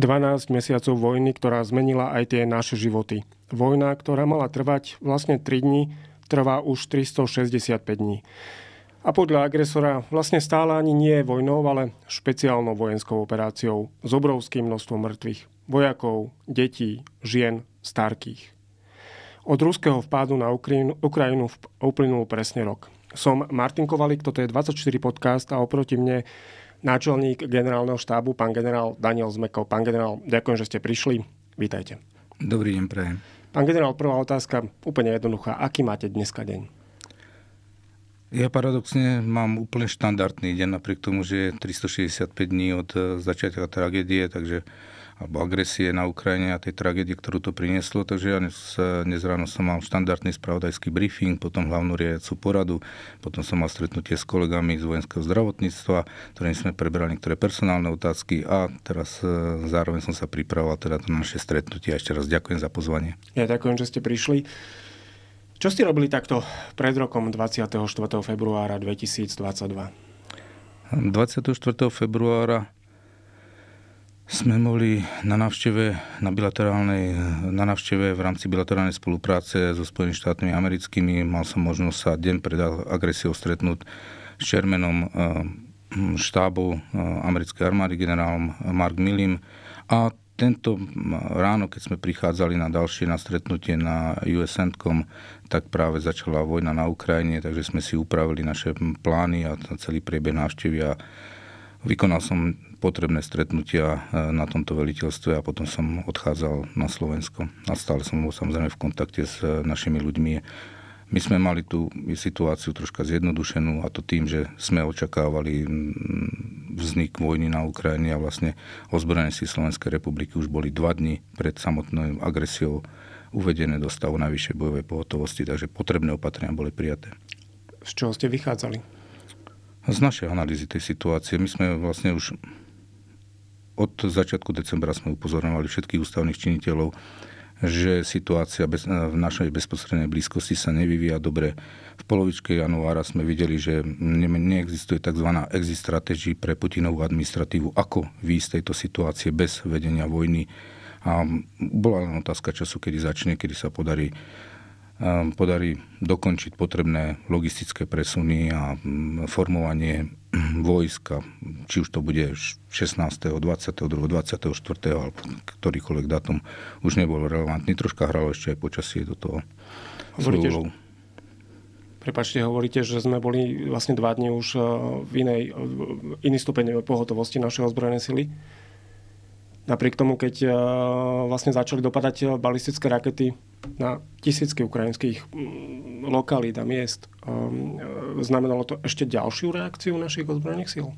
12 mesiacov vojny, ktorá zmenila aj tie naše životy. Vojna, ktorá mala trvať vlastne 3 dní, trvá už 365 dní. A podľa agresora vlastne stále ani nie je vojnou, ale špeciálnou vojenskou operáciou s obrovským množstvom mŕtvych, vojakov, detí, žien, starkých. Od ruského vpádu na Ukrajinu, Ukrajinu uplynul presne rok. Som Martin Kovalik, toto je 24 podcast a oproti mne náčelník generálneho štábu, pán generál Daniel Zmekov. Pán generál, ďakujem, že ste prišli. Vítajte. Dobrý deň, prajem. Pán generál, prvá otázka, úplne jednoduchá. Aký máte dneska deň? Ja paradoxne mám úplne štandardný deň, napriek tomu, že je 365 dní od eh, začiatka tragédie, takže alebo agresie na Ukrajine a tej tragédie, ktorú to prinieslo. Takže ja dnes, e, dnes ráno som mal štandardný spravodajský briefing, potom hlavnú riadiacu poradu, potom som mal stretnutie s kolegami z vojenského zdravotníctva, ktorým sme prebrali niektoré personálne otázky a teraz e, zároveň som sa pripravoval teda na naše stretnutie. A ešte raz ďakujem za pozvanie. Ja ďakujem, že ste prišli. Čo ste robili takto pred rokom 24. februára 2022? 24. februára sme boli na návšteve, na bilaterálnej, na návšteve v rámci bilaterálnej spolupráce so Spojenými štátmi americkými. Mal som možnosť sa deň pred agresiou stretnúť s čermenom eh, štábu eh, americkej armády, generálom Mark Millim. A tento eh, ráno, keď sme prichádzali na ďalšie na stretnutie na USN.com, tak práve začala vojna na Ukrajine, takže sme si upravili naše plány a celý priebeh návštevy a vykonal som potrebné stretnutia e, na tomto veliteľstve a potom som odchádzal na Slovensko. A stále som bol samozrejme v kontakte s e, našimi ľuďmi. My sme mali tú situáciu troška zjednodušenú a to tým, že sme očakávali vznik vojny na Ukrajine a vlastne ozbrojené si Slovenskej republiky už boli dva dni pred samotnou agresiou uvedené do stavu najvyššej bojovej pohotovosti, takže potrebné opatrenia boli prijaté. Z čoho ste vychádzali? Z našej analýzy tej situácie. My sme vlastne už od začiatku decembra sme upozorňovali všetkých ústavných činiteľov, že situácia bez, e, v našej bezprostrednej blízkosti sa nevyvíja dobre. V polovičke januára sme videli, že ne, neexistuje tzv. exit strategy pre Putinovú administratívu, ako výjsť z tejto situácie bez vedenia vojny. A bola len otázka času, kedy začne, kedy sa podarí Ehm, podarí dokončiť potrebné logistické presuny a mm, formovanie vojska, či už to bude 16., 22., 24. alebo ktorýkoľvek datum, už nebol relevantný. Troška hralo ešte aj počasie do toho. Hovoríte, že, Prepačte, hovoríte, že sme boli vlastne dva dni už eh, v inej, iný stupeň pohotovosti našej ozbrojenej sily. Napriek tomu, keď e, vlastne začali dopadať e, balistické rakety na tisícky ukrajinských mm, lokalít a miest, um, e, znamenalo to ešte ďalšiu reakciu našich ozbrojených síl?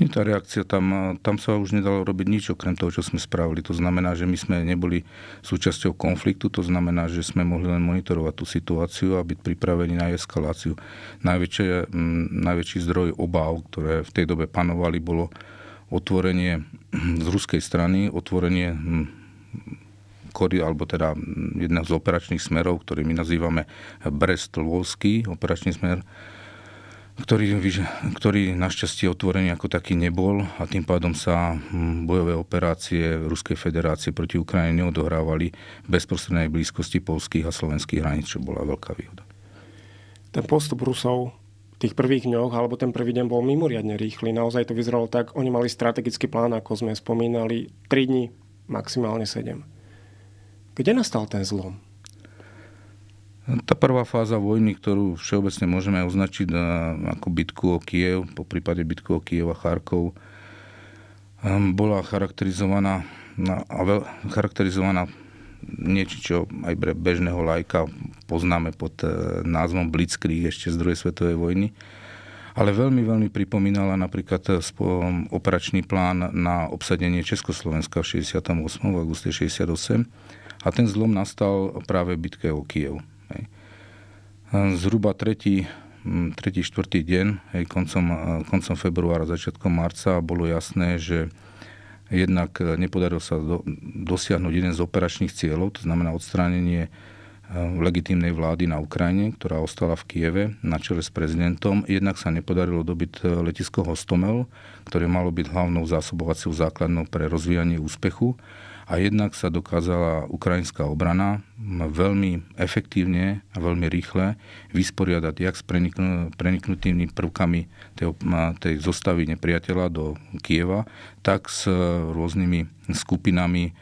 Nie, tá reakcia tam, tam sa už nedalo robiť nič okrem toho, čo sme spravili. To znamená, že my sme neboli súčasťou konfliktu, to znamená, že sme mohli len monitorovať tú situáciu a byť pripravení na eskaláciu. Najväčšie, najväčší zdroj obáv, ktoré v tej dobe panovali, bolo otvorenie z ruskej strany, otvorenie hm, kory, alebo teda hm, jedného z operačných smerov, ktorý my nazývame Brest-Lvovský operačný smer, ktorý, ktorý našťastie otvorený ako taký nebol a tým pádom sa hm, bojové operácie Ruskej federácie proti Ukrajine neodohrávali v bezprostrednej blízkosti polských a slovenských hraníc, čo bola veľká výhoda. Ten postup Rusov tých prvých dňoch, alebo ten prvý deň bol mimoriadne rýchly. Naozaj to vyzeralo tak, oni mali strategický plán, ako sme spomínali, 3 dní, maximálne 7. Kde nastal ten zlom? Tá prvá fáza vojny, ktorú všeobecne môžeme označiť ako bitku o Kiev, po prípade bitku o Kiev a Charkov, ehm, bola charakterizovaná, charakterizovaná niečo, čo aj pre bežného lajka poznáme pod eh, názvom Blitzkrieg ešte z druhej svetovej vojny. Ale veľmi, veľmi pripomínala napríklad eh, operačný plán na obsadenie Československa v 68. v auguste 68. A ten zlom nastal práve bitke o Kiev. Eh, zhruba tretí, hm, tretí štvrtý deň, koncom, koncom februára, začiatkom marca, bolo jasné, že Jednak e, nepodaril sa do, dosiahnuť jeden z operačných cieľov, to znamená odstránenie e, legitímnej vlády na Ukrajine, ktorá ostala v Kieve na čele s prezidentom. Jednak sa nepodarilo dobiť e, letisko Hostomel, ktoré malo byť hlavnou zásobovaciou základnou pre rozvíjanie úspechu a jednak sa dokázala ukrajinská obrana veľmi efektívne a veľmi rýchle vysporiadať jak s preniknutými prvkami tej, tej zostavy nepriateľa do Kieva, tak s e, rôznymi skupinami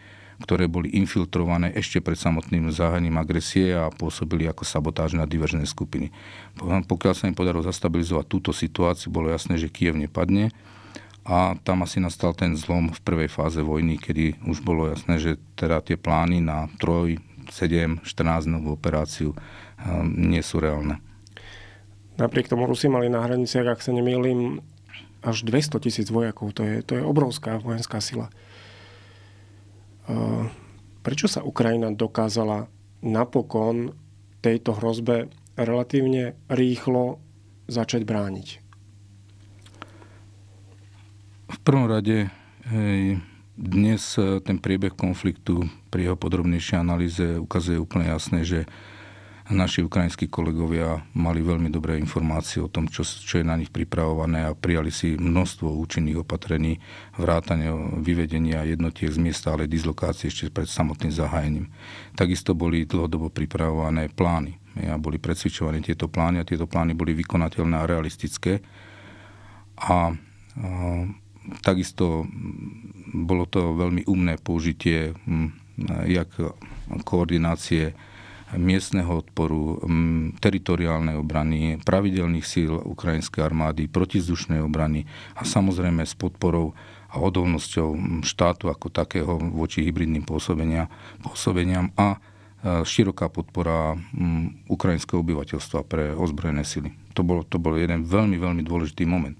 ktoré boli infiltrované ešte pred samotným záhaním agresie a pôsobili ako sabotážne a diveržné skupiny. Pokiaľ sa im podarilo zastabilizovať túto situáciu, bolo jasné, že Kiev nepadne a tam asi nastal ten zlom v prvej fáze vojny, kedy už bolo jasné, že teda tie plány na 3, 7, 14 novú operáciu eh, nie sú reálne. Napriek tomu Rusi mali na hraniciach, ak sa nemýlim, až 200 tisíc vojakov. To je, to je obrovská vojenská sila. Eh, prečo sa Ukrajina dokázala napokon tejto hrozbe relatívne rýchlo začať brániť? prvom rade hej, dnes e, ten priebeh konfliktu pri jeho podrobnejšej analýze ukazuje úplne jasné, že naši ukrajinskí kolegovia mali veľmi dobré informácie o tom, čo, čo je na nich pripravované a prijali si množstvo účinných opatrení, vrátane vyvedenia jednotiek z miesta, ale dislokácie ešte pred samotným zahájením. Takisto boli dlhodobo pripravované plány. A boli predsvičované tieto plány a tieto plány boli vykonateľné a realistické. A, a Takisto mm, bolo to veľmi umné použitie mm, jak koordinácie miestneho odporu, mm, teritoriálnej obrany, pravidelných síl ukrajinskej armády, protizdušnej obrany a samozrejme s podporou a odolnosťou štátu ako takého voči hybridným pôsobenia, pôsobeniam a e, široká podpora ukrajinského obyvateľstva pre ozbrojené sily. To bol, to bol jeden veľmi, veľmi dôležitý moment.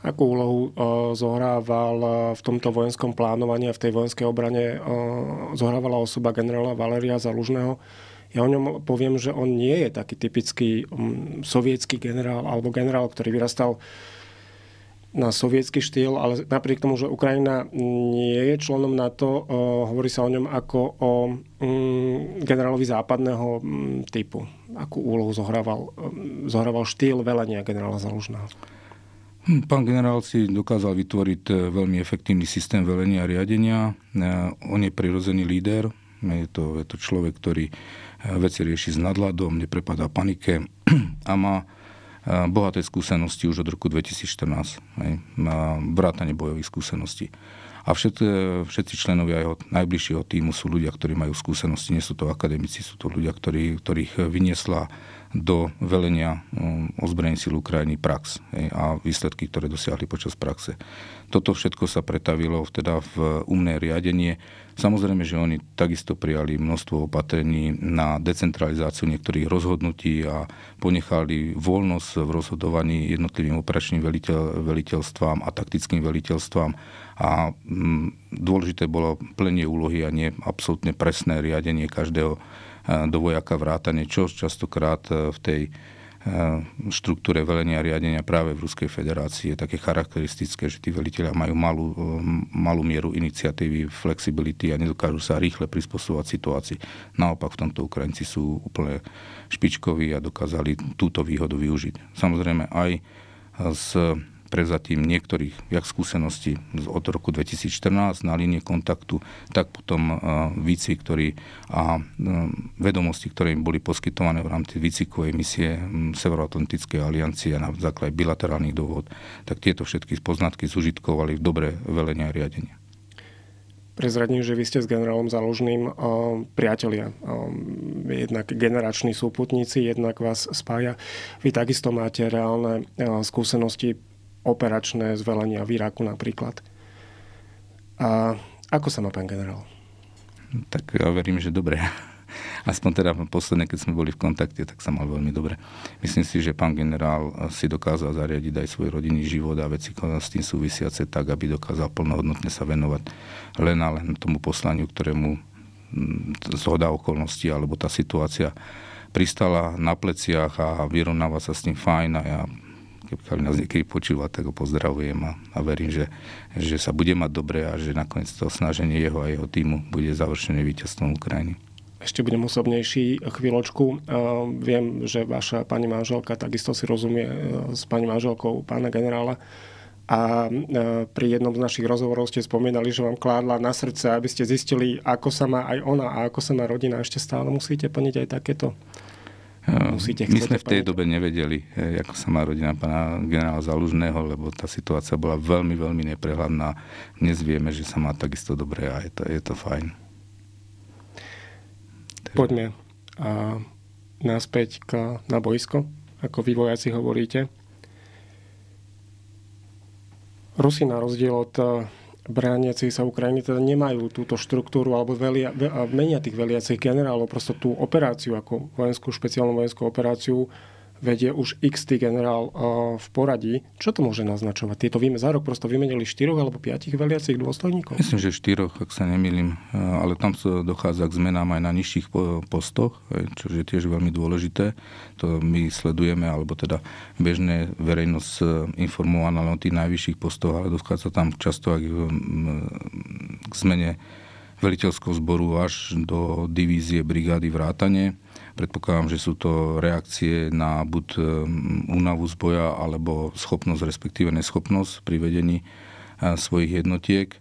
Akú úlohu e, zohrával e, v tomto vojenskom plánovaní a v tej vojenskej obrane e, zohrávala osoba generála Valéria Zalužného? Ja o ňom poviem, že on nie je taký typický sovietský generál alebo generál, ktorý vyrastal na sovietský štýl, ale napriek tomu, že Ukrajina nie je členom NATO, hovorí sa o ňom ako o generálovi západného typu. Akú úlohu zohrával, zohrával štýl velenia generála Zalužného? Pán generál si dokázal vytvoriť e, veľmi efektívny systém velenia a riadenia. E, on je prirodzený líder, je to, je to človek, ktorý e, veci rieši s nadladom, neprepadá panike a má bohaté skúsenosti už od roku 2014. Hej. Má vrátane bojových skúseností. A všetci, všetci členovia jeho najbližšieho týmu sú ľudia, ktorí majú skúsenosti, nie sú to akademici, sú to ľudia, ktorí, ktorých vyniesla do velenia um, ozbrojených síl Ukrajiny prax a výsledky, ktoré dosiahli počas praxe. Toto všetko sa pretavilo teda v umné riadenie. Samozrejme, že oni takisto prijali množstvo opatrení na decentralizáciu niektorých rozhodnutí a ponechali voľnosť v rozhodovaní jednotlivým operačným veliteľ, veliteľstvám a taktickým veliteľstvám a mm, dôležité bolo plenie úlohy a nie absolútne presné riadenie každého do vojaka vrátane, čo častokrát e, v tej e, štruktúre velenia a riadenia práve v Ruskej federácii je také charakteristické, že tí veliteľia majú malú, e, malú mieru iniciatívy, flexibility a nedokážu sa rýchle prispôsobovať situácii. Naopak v tomto Ukrajinci sú úplne špičkoví a dokázali túto výhodu využiť. Samozrejme aj z prezatím niektorých jak skúseností od roku 2014 na línie kontaktu, tak potom e, výcvik, ktorý a e, vedomosti, ktoré im boli poskytované v rámci výcvikovej misie Severoatlantickej aliancie na základe bilaterálnych dohod, tak tieto všetky poznatky zužitkovali v dobre velenia a riadenia. Prezradím, že vy ste s generálom Založným e, priatelia. Jednak generační súputníci, jednak vás spája. Vy takisto máte reálne skúsenosti operačné zvelenia v Iraku napríklad. A ako sa má pán generál? Tak ja verím, že dobre. Aspoň teda posledne, keď sme boli v kontakte, tak sa mal veľmi dobre. Myslím si, že pán generál si dokázal zariadiť aj svoj rodinný život a veci s tým súvisiace tak, aby dokázal plnohodnotne sa venovať len a len tomu poslaniu, ktorému mm, zhoda okolností alebo tá situácia pristala na pleciach a vyrovnáva sa s tým fajn a ja keď nás niekedy počúva, tak ho pozdravujem a, a verím, že, že sa bude mať dobre a že nakoniec to snaženie jeho a jeho týmu bude završené víťazstvom Ukrajiny. Ešte budem osobnejší chvíľočku. Viem, že vaša pani manželka takisto si rozumie e, s pani manželkou pána generála. A e, pri jednom z našich rozhovorov ste spomínali, že vám kládla na srdce, aby ste zistili, ako sa má aj ona a ako sa má rodina. Ešte stále musíte plniť aj takéto Ehm, Musíte, My sme v tej dobe nevedeli, ako sa má rodina pána generála Zalužného, lebo tá situácia bola veľmi, veľmi neprehľadná. Dnes vieme, že sa má takisto dobre a je to, je to fajn. Poďme a naspäť k, na boisko, ako vy vojaci hovoríte. Rusi na rozdiel od brániaci sa Ukrajiny teda nemajú túto štruktúru alebo velia, menia tých veliacich generálov, prosto tú operáciu ako vojenskú, špeciálnu vojenskú operáciu vedie už x generál e, v poradí. Čo to môže naznačovať? Tieto víme za rok prosto vymenili štyroch alebo piatich veliacich dôstojníkov? Myslím, že štyroch, ak sa nemýlim, e, ale tam sa dochádza k zmenám aj na nižších postoch, čo je tiež veľmi dôležité. To my sledujeme, alebo teda bežne verejnosť e, informovaná len o tých najvyšších postoch, ale dochádza tam často aj k zmene veliteľského zboru až do divízie brigády vrátane Predpokladám, že sú to reakcie na buď eh, únavu z boja, alebo schopnosť, respektíve neschopnosť pri vedení eh, svojich jednotiek.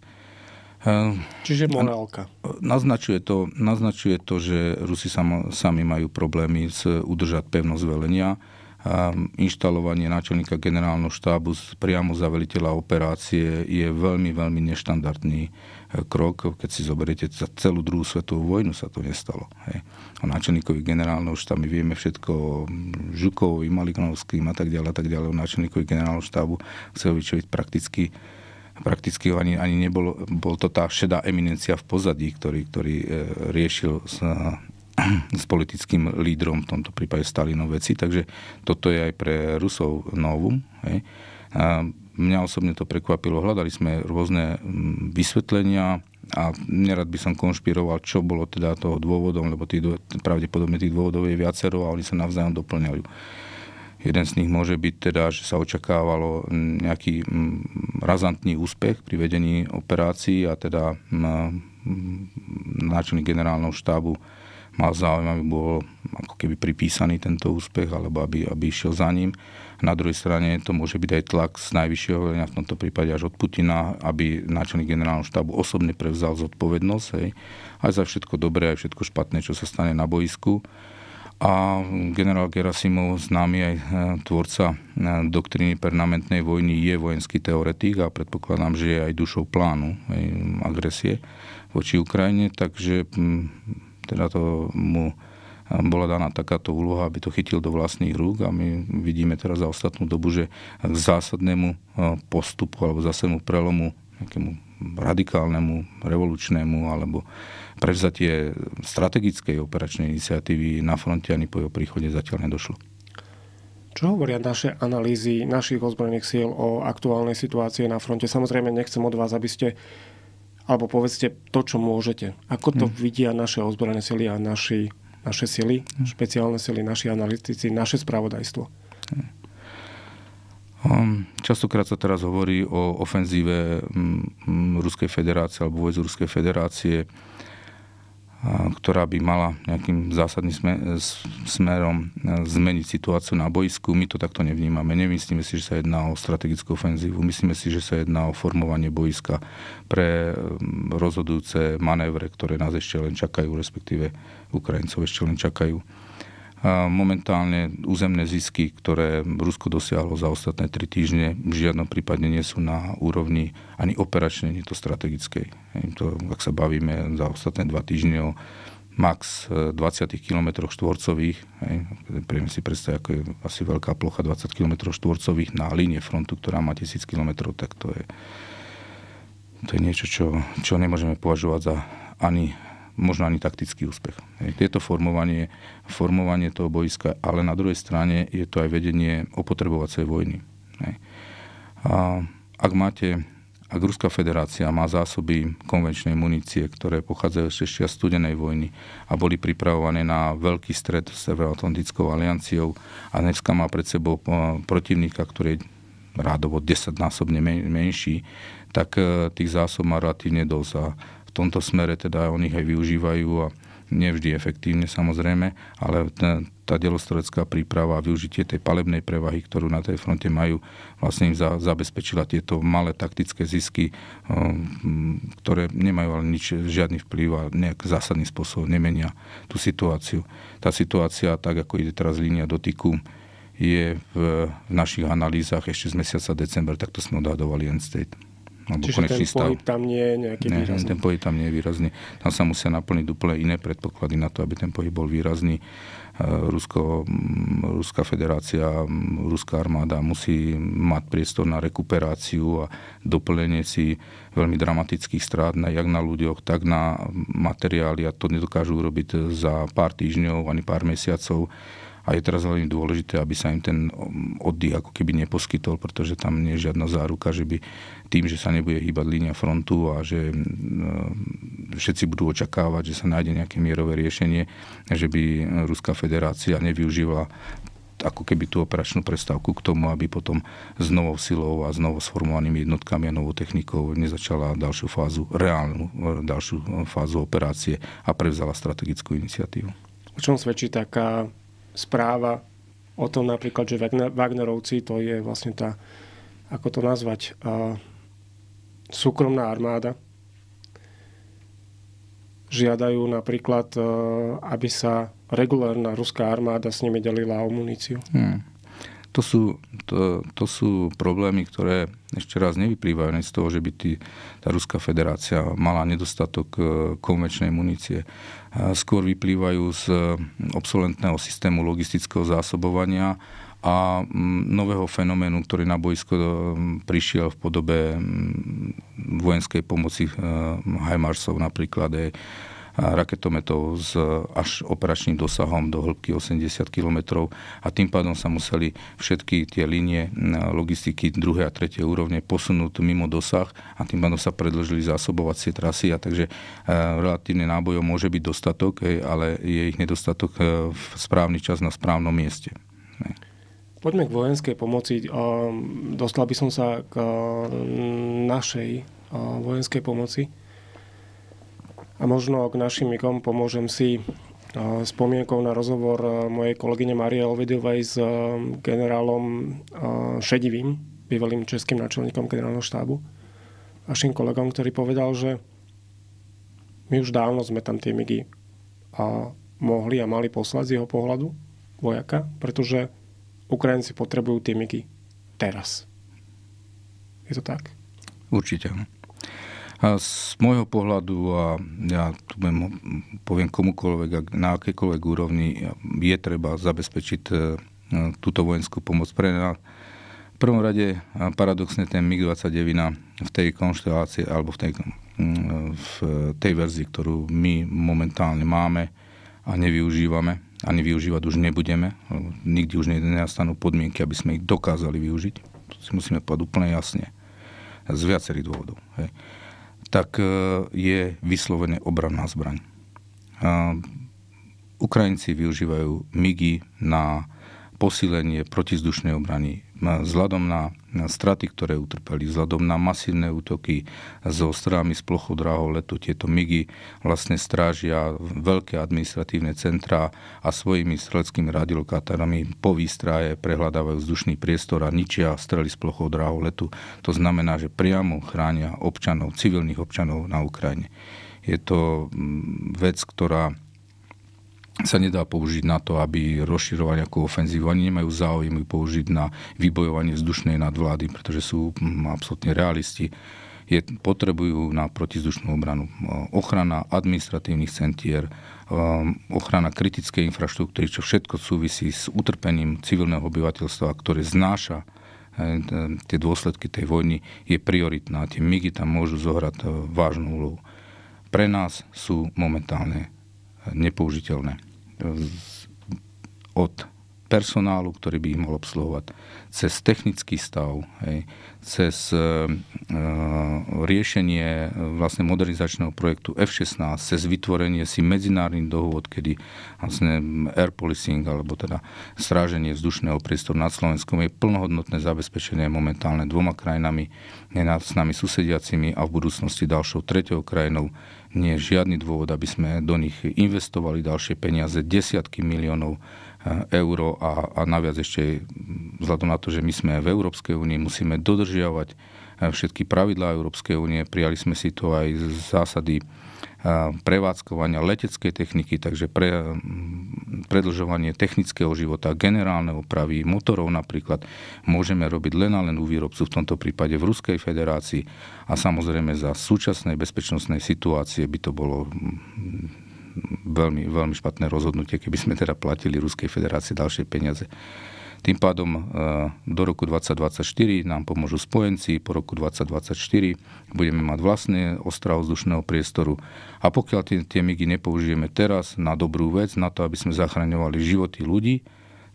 Eh, Čiže morálka. Naznačuje to, naznačuje to že Rusi sami majú problémy s udržať pevnosť velenia. A inštalovanie náčelníka generálneho štábu priamo za veliteľa operácie je veľmi, veľmi neštandardný krok, keď si zoberiete, za celú druhú svetovú vojnu sa to nestalo. Hej. O náčelníkovi generálnom štábu vieme všetko o Žukovi, Malikonovským a tak ďalej, a tak ďalej. O náčelníkovi generálnom štábu Sejovičovi prakticky prakticky ani, ani nebol, bol to tá šedá eminencia v pozadí, ktorý, ktorý e, riešil s, s politickým lídrom, v tomto prípade Stalinov veci, takže toto je aj pre Rusov novum. Hej. A Mňa osobne to prekvapilo. Hľadali sme rôzne mm, vysvetlenia a nerad by som konšpiroval, čo bolo teda toho dôvodom, lebo tých, pravdepodobne tých dôvodov je viacero a oni sa navzájom doplňajú. Jeden z nich môže byť teda, že sa očakávalo mm, nejaký mm, razantný úspech pri vedení operácií a teda náčelník generálneho štábu mal záujem, aby bol ako keby pripísaný tento úspech, alebo aby, aby išiel za ním. Na druhej strane to môže byť aj tlak z najvyššieho velenia, v tomto prípade až od Putina, aby náčelník generálneho štábu osobne prevzal zodpovednosť hej, aj za všetko dobré, aj všetko špatné, čo sa stane na boisku. A generál Gerasimov, známy aj eh, tvorca eh, doktríny permanentnej vojny, je vojenský teoretik a predpokladám, že je aj dušou plánu aj agresie voči Ukrajine, takže hm, teda to mu bola daná takáto úloha, aby to chytil do vlastných rúk a my vidíme teraz za ostatnú dobu, že k zásadnému e, postupu alebo zásadnému prelomu nejakému radikálnemu, revolučnému alebo prevzatie strategickej operačnej iniciatívy na fronte ani po jeho príchode zatiaľ nedošlo. Čo hovoria naše analýzy našich ozbrojených síl o aktuálnej situácii na fronte? Samozrejme, nechcem od vás, aby ste alebo povedzte to, čo môžete. Ako to hmm. vidia naše ozbrojené sily a naši naše sily, hm. špeciálne sily, naši analytici, naše spravodajstvo. Hm. Um, častokrát sa teraz hovorí o ofenzíve mm, mm, Ruskej federácie alebo vôbec Ruskej federácie ktorá by mala nejakým zásadným smerom e, zmeniť situáciu na boisku. My to takto nevnímame. Nemyslíme si, že sa jedná o strategickú ofenzívu. Myslíme si, že sa jedná o formovanie boiska pre e, rozhodujúce manévre, ktoré nás ešte len čakajú, respektíve Ukrajincov ešte len čakajú. Momentálne územné zisky, ktoré Rusko dosiahlo za ostatné tri týždne, v žiadnom prípade nie sú na úrovni ani operačnej, nie to strategickej. To, ak sa bavíme za ostatné dva týždne o max 20 e, km štvorcových. Priem si predstaviť, ako je asi veľká plocha 20 km štvorcových na línie frontu, ktorá má 1000 km, tak to je, to je niečo, čo, čo nemôžeme považovať za ani možno ani taktický úspech. Je to formovanie, formovanie toho boiska, ale na druhej strane je to aj vedenie opotrebovacej vojny. A ak máte, ak Ruská federácia má zásoby konvenčnej munície, ktoré pochádzajú ešte z čia studenej vojny a boli pripravované na veľký stred s Severoatlantickou alianciou a dneska má pred sebou e, protivníka, ktorý je rádovo 10-násobne menší, tak e, tých zásob má relatívne dosť tomto smere teda oni ich aj využívajú a nevždy efektívne samozrejme, ale tá, tá delostrelecká príprava a využitie tej palebnej prevahy, ktorú na tej fronte majú, vlastne im za, zabezpečila tieto malé taktické zisky, ktoré nemajú ale nič, žiadny vplyv a nejak zásadný spôsob nemenia tú situáciu. Tá situácia, tak ako ide teraz línia dotyku, je v, v našich analýzach ešte z mesiaca december, takto sme odhadovali end state. Alebo Čiže ten pohyb stav. tam nie je nejaký ne, výrazný? ten pohyb tam nie je výrazný. Tam sa musia naplniť úplne iné predpoklady na to, aby ten pohyb bol výrazný. E, Rusko, Ruská federácia, Ruská armáda musí mať priestor na rekuperáciu a doplnenie si veľmi dramatických strát, na, jak na ľuďoch, tak na materiály a to nedokážu urobiť za pár týždňov ani pár mesiacov. A je teraz veľmi dôležité, aby sa im ten oddych ako keby neposkytol, pretože tam nie je žiadna záruka, že by tým, že sa nebude hýbať línia frontu a e, že všetci budú očakávať, že sa nájde nejaké mierové riešenie, že by Ruská federácia nevyužívala ako keby tú operačnú prestávku k tomu, aby potom s novou silou a s novou sformovanými jednotkami a novou technikou nezačala ďalšiu fázu, reálnu e, ďalšiu e, fázu operácie a prevzala strategickú iniciatívu. O čom svedčí taká správa o tom napríklad, že Wagnerovci, to je vlastne tá, ako to nazvať, súkromná armáda. Žiadajú napríklad, e, aby sa regulárna ruská armáda s nimi delila o muníciu. Hmm. To, sú, to, to sú problémy, ktoré ešte raz nevyplývajú z toho, že by tí, tá Ruská federácia mala nedostatok e, konvenčnej munície. Skôr vyplývajú z e, obsolentného systému logistického zásobovania a nového fenoménu, ktorý na boisko e, prišiel v podobe vojenskej pomoci Heimarsov napríklad. Je, raketometov s až operačným dosahom do hĺbky 80 km a tým pádom sa museli všetky tie linie logistiky 2. a 3. úrovne posunúť mimo dosah a tým pádom sa predlžili zásobovacie trasy a takže e, relatívne nábojov môže byť dostatok, ale je ich nedostatok e, v správny čas na správnom mieste. Poďme k vojenskej pomoci. E, dostal by som sa k našej vojenskej pomoci. A možno k našim mikom pomôžem si spomienkou na rozhovor mojej kolegyne Marie Elvedovej s generálom Šedivým, bývalým českým náčelníkom generálneho štábu, našim kolegom, ktorý povedal, že my už dávno sme tam tie migy a mohli a mali poslať z jeho pohľadu vojaka, pretože Ukrajinci potrebujú tie migy teraz. Je to tak? Určite. A z môjho pohľadu, a ja tu budem, poviem komukoľvek, na akékoľvek úrovni je treba zabezpečiť e, túto vojenskú pomoc pre nás. V prvom rade e, paradoxne ten MiG-29 v tej konštelácii alebo v tej, mm, v tej verzii, ktorú my momentálne máme a nevyužívame, a využívať už nebudeme, lebo nikdy už nenastanú podmienky, aby sme ich dokázali využiť. To si musíme povedať úplne jasne. Z viacerých dôvodov. Hej tak e, je vyslovene obranná zbraň. E, Ukrajinci využívajú MIGI na posílenie protizdušnej obrany vzhľadom na straty, ktoré utrpeli, vzhľadom na masívne útoky so strávami z plochu dráhov letu, tieto MIGy vlastne strážia veľké administratívne centrá a svojimi streleckými radiolokátorami po výstraje prehľadávajú vzdušný priestor a ničia strely z plochu dráhov letu. To znamená, že priamo chránia občanov, civilných občanov na Ukrajine. Je to mm, vec, ktorá sa nedá použiť na to, aby rozširovali nejakú ofenzívu. Oni nemajú záujem ju použiť na vybojovanie vzdušnej nadvlády, pretože sú hm, absolútne realisti. Je, potrebujú na protizdušnú obranu hm, ochrana administratívnych centier, hm, ochrana kritickej infraštruktúry, čo všetko súvisí s utrpením civilného obyvateľstva, ktoré znáša tie dôsledky tej vojny, je prioritná. Tie migy tam môžu zohrať vážnu úlohu. Pre nás sú momentálne nepoužiteľné od personálu, ktorý by ich mal obsluhovať, cez technický stav, hej, cez e, e riešenie e, vlastne modernizačného projektu F-16, cez vytvorenie si medzinárodných dohôd, kedy vlastne air policing, alebo teda stráženie vzdušného priestoru nad Slovenskom je plnohodnotné zabezpečenie momentálne dvoma krajinami, s nami susediacimi a v budúcnosti ďalšou tretou krajinou, nie je žiadny dôvod, aby sme do nich investovali ďalšie peniaze, desiatky miliónov eh, eur a, a naviac ešte vzhľadom na to, že my sme v Európskej únii, musíme dodržiavať eh, všetky pravidlá Európskej únie. Prijali sme si to aj z zásady prevádzkovania leteckej techniky, takže pre, predlžovanie technického života, generálne opravy, motorov napríklad, môžeme robiť len a len u výrobcu, v tomto prípade v Ruskej federácii a samozrejme za súčasnej bezpečnostnej situácie by to bolo veľmi, veľmi špatné rozhodnutie, keby sme teda platili Ruskej federácii ďalšie peniaze. Tým pádom e, do roku 2024 nám pomôžu spojenci, po roku 2024 budeme mať vlastné ostrahu vzdušného priestoru. A pokiaľ tie, tie migy nepoužijeme teraz na dobrú vec, na to, aby sme zachraňovali životy ľudí,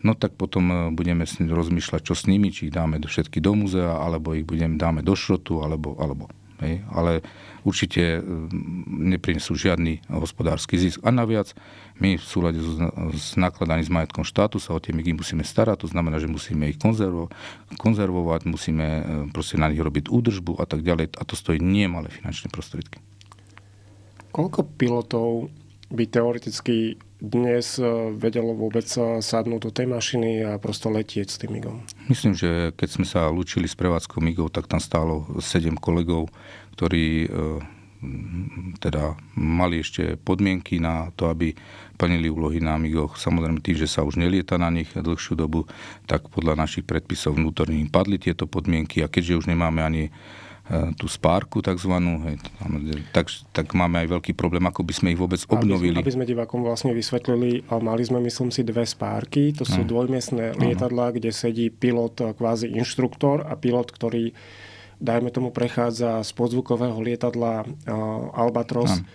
no tak potom e, budeme s rozmýšľať, čo s nimi, či ich dáme všetky do múzea, alebo ich budeme dáme do šrotu, alebo, alebo. Hej. Ale určite eh, neprinesú žiadny hospodársky zisk. A naviac, my v súlade s nakladaním s majetkom štátu sa o tie migy musíme starať, to znamená, že musíme ich konzervo- konzervovať, musíme eh, proste na nich robiť údržbu a tak ďalej. A to stojí nemalé finančné prostriedky. Koľko pilotov by teoreticky dnes eh, vedelo vôbec sadnúť do tej mašiny a prosto letieť s tým MIGom? Myslím, že keď sme sa lúčili s prevádzkou MIGov, tak tam stálo 7 kolegov, ktorí e, teda mali ešte podmienky na to, aby plnili úlohy na MIGoch. Samozrejme tým, že sa už nelieta na nich dlhšiu dobu, tak podľa našich predpisov vnútorných padli tieto podmienky a keďže už nemáme ani e, tú spárku takzvanú, hej, tak, tak máme aj veľký problém, ako by sme ich vôbec obnovili. Aby sme, aby sme divákom vlastne vysvetlili, mali sme myslím si dve spárky, to sú no. Mm. dvojmiestné mm-hmm. lietadla, kde sedí pilot, kvázi inštruktor a pilot, ktorý dajme tomu, prechádza z podzvukového lietadla eh, Albatros no.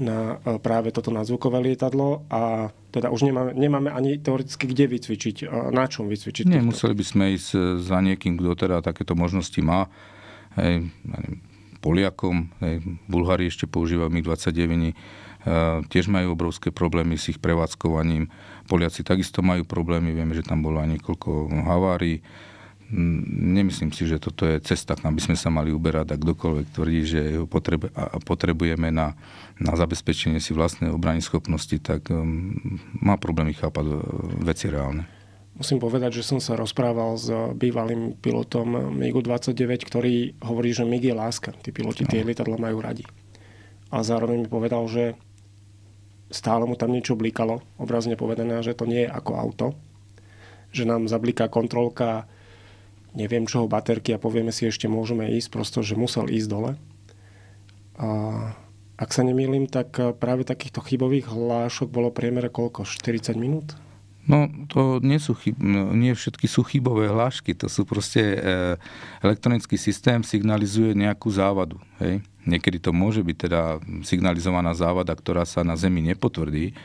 na eh, práve toto nadzvukové lietadlo a teda už nemáme, nemáme ani teoreticky kde vycvičiť, eh, na čom vycvičiť. Nie, museli by sme ísť za niekým, kto teda takéto možnosti má. Hej, Poliakom, hej, Bulhári ešte používajú MiG-29, tiež majú obrovské problémy s ich prevádzkovaním. Poliaci takisto majú problémy, vieme, že tam bolo aj niekoľko havárií. Mm, nemyslím si, že toto je cesta, kam by sme sa mali uberať a kdokoľvek tvrdí, že ho potrebujeme na, na zabezpečenie si vlastnej obrany schopnosti, tak um, má problémy chápať uh, veci reálne. Musím povedať, že som sa rozprával s bývalým pilotom MiG-29, ktorý hovorí, že MiG je láska. Tí piloti tie lietadla majú radi. A zároveň mi povedal, že stále mu tam niečo blikalo, obrazne povedané, že to nie je ako auto, že nám zabliká kontrolka neviem čoho baterky a povieme si ešte môžeme ísť, prosto, že musel ísť dole. A ak sa nemýlim, tak práve takýchto chybových hlášok bolo priemere koľko? 40 minút? No, to nie sú chyb, no, nie všetky sú chybové hlášky, to sú proste e, elektronický systém signalizuje nejakú závadu, hej. Niekedy to môže byť teda signalizovaná závada, ktorá sa na Zemi nepotvrdí,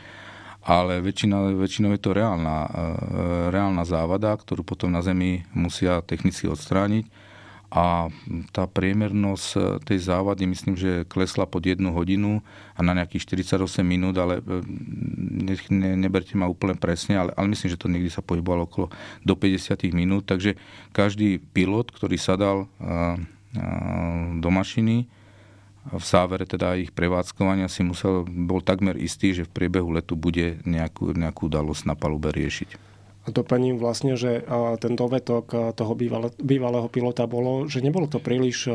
ale väčšina, väčšinou je to reálna, eh, reálna závada, ktorú potom na Zemi musia technici odstrániť a tá priemernosť eh, tej závady myslím, že klesla pod jednu hodinu a na nejakých 48 minút, ale eh, ne, ne, neberte ma úplne presne, ale, ale myslím, že to niekdy sa pohybovalo okolo do 50 minút, takže každý pilot, ktorý sadal a, a, do mašiny, v závere teda ich prevádzkovania si musel, bol takmer istý, že v priebehu letu bude nejakú, nejakú udalosť na palube riešiť. A doplním vlastne, že ten dovetok toho bývalého pilota bolo, že nebol to príliš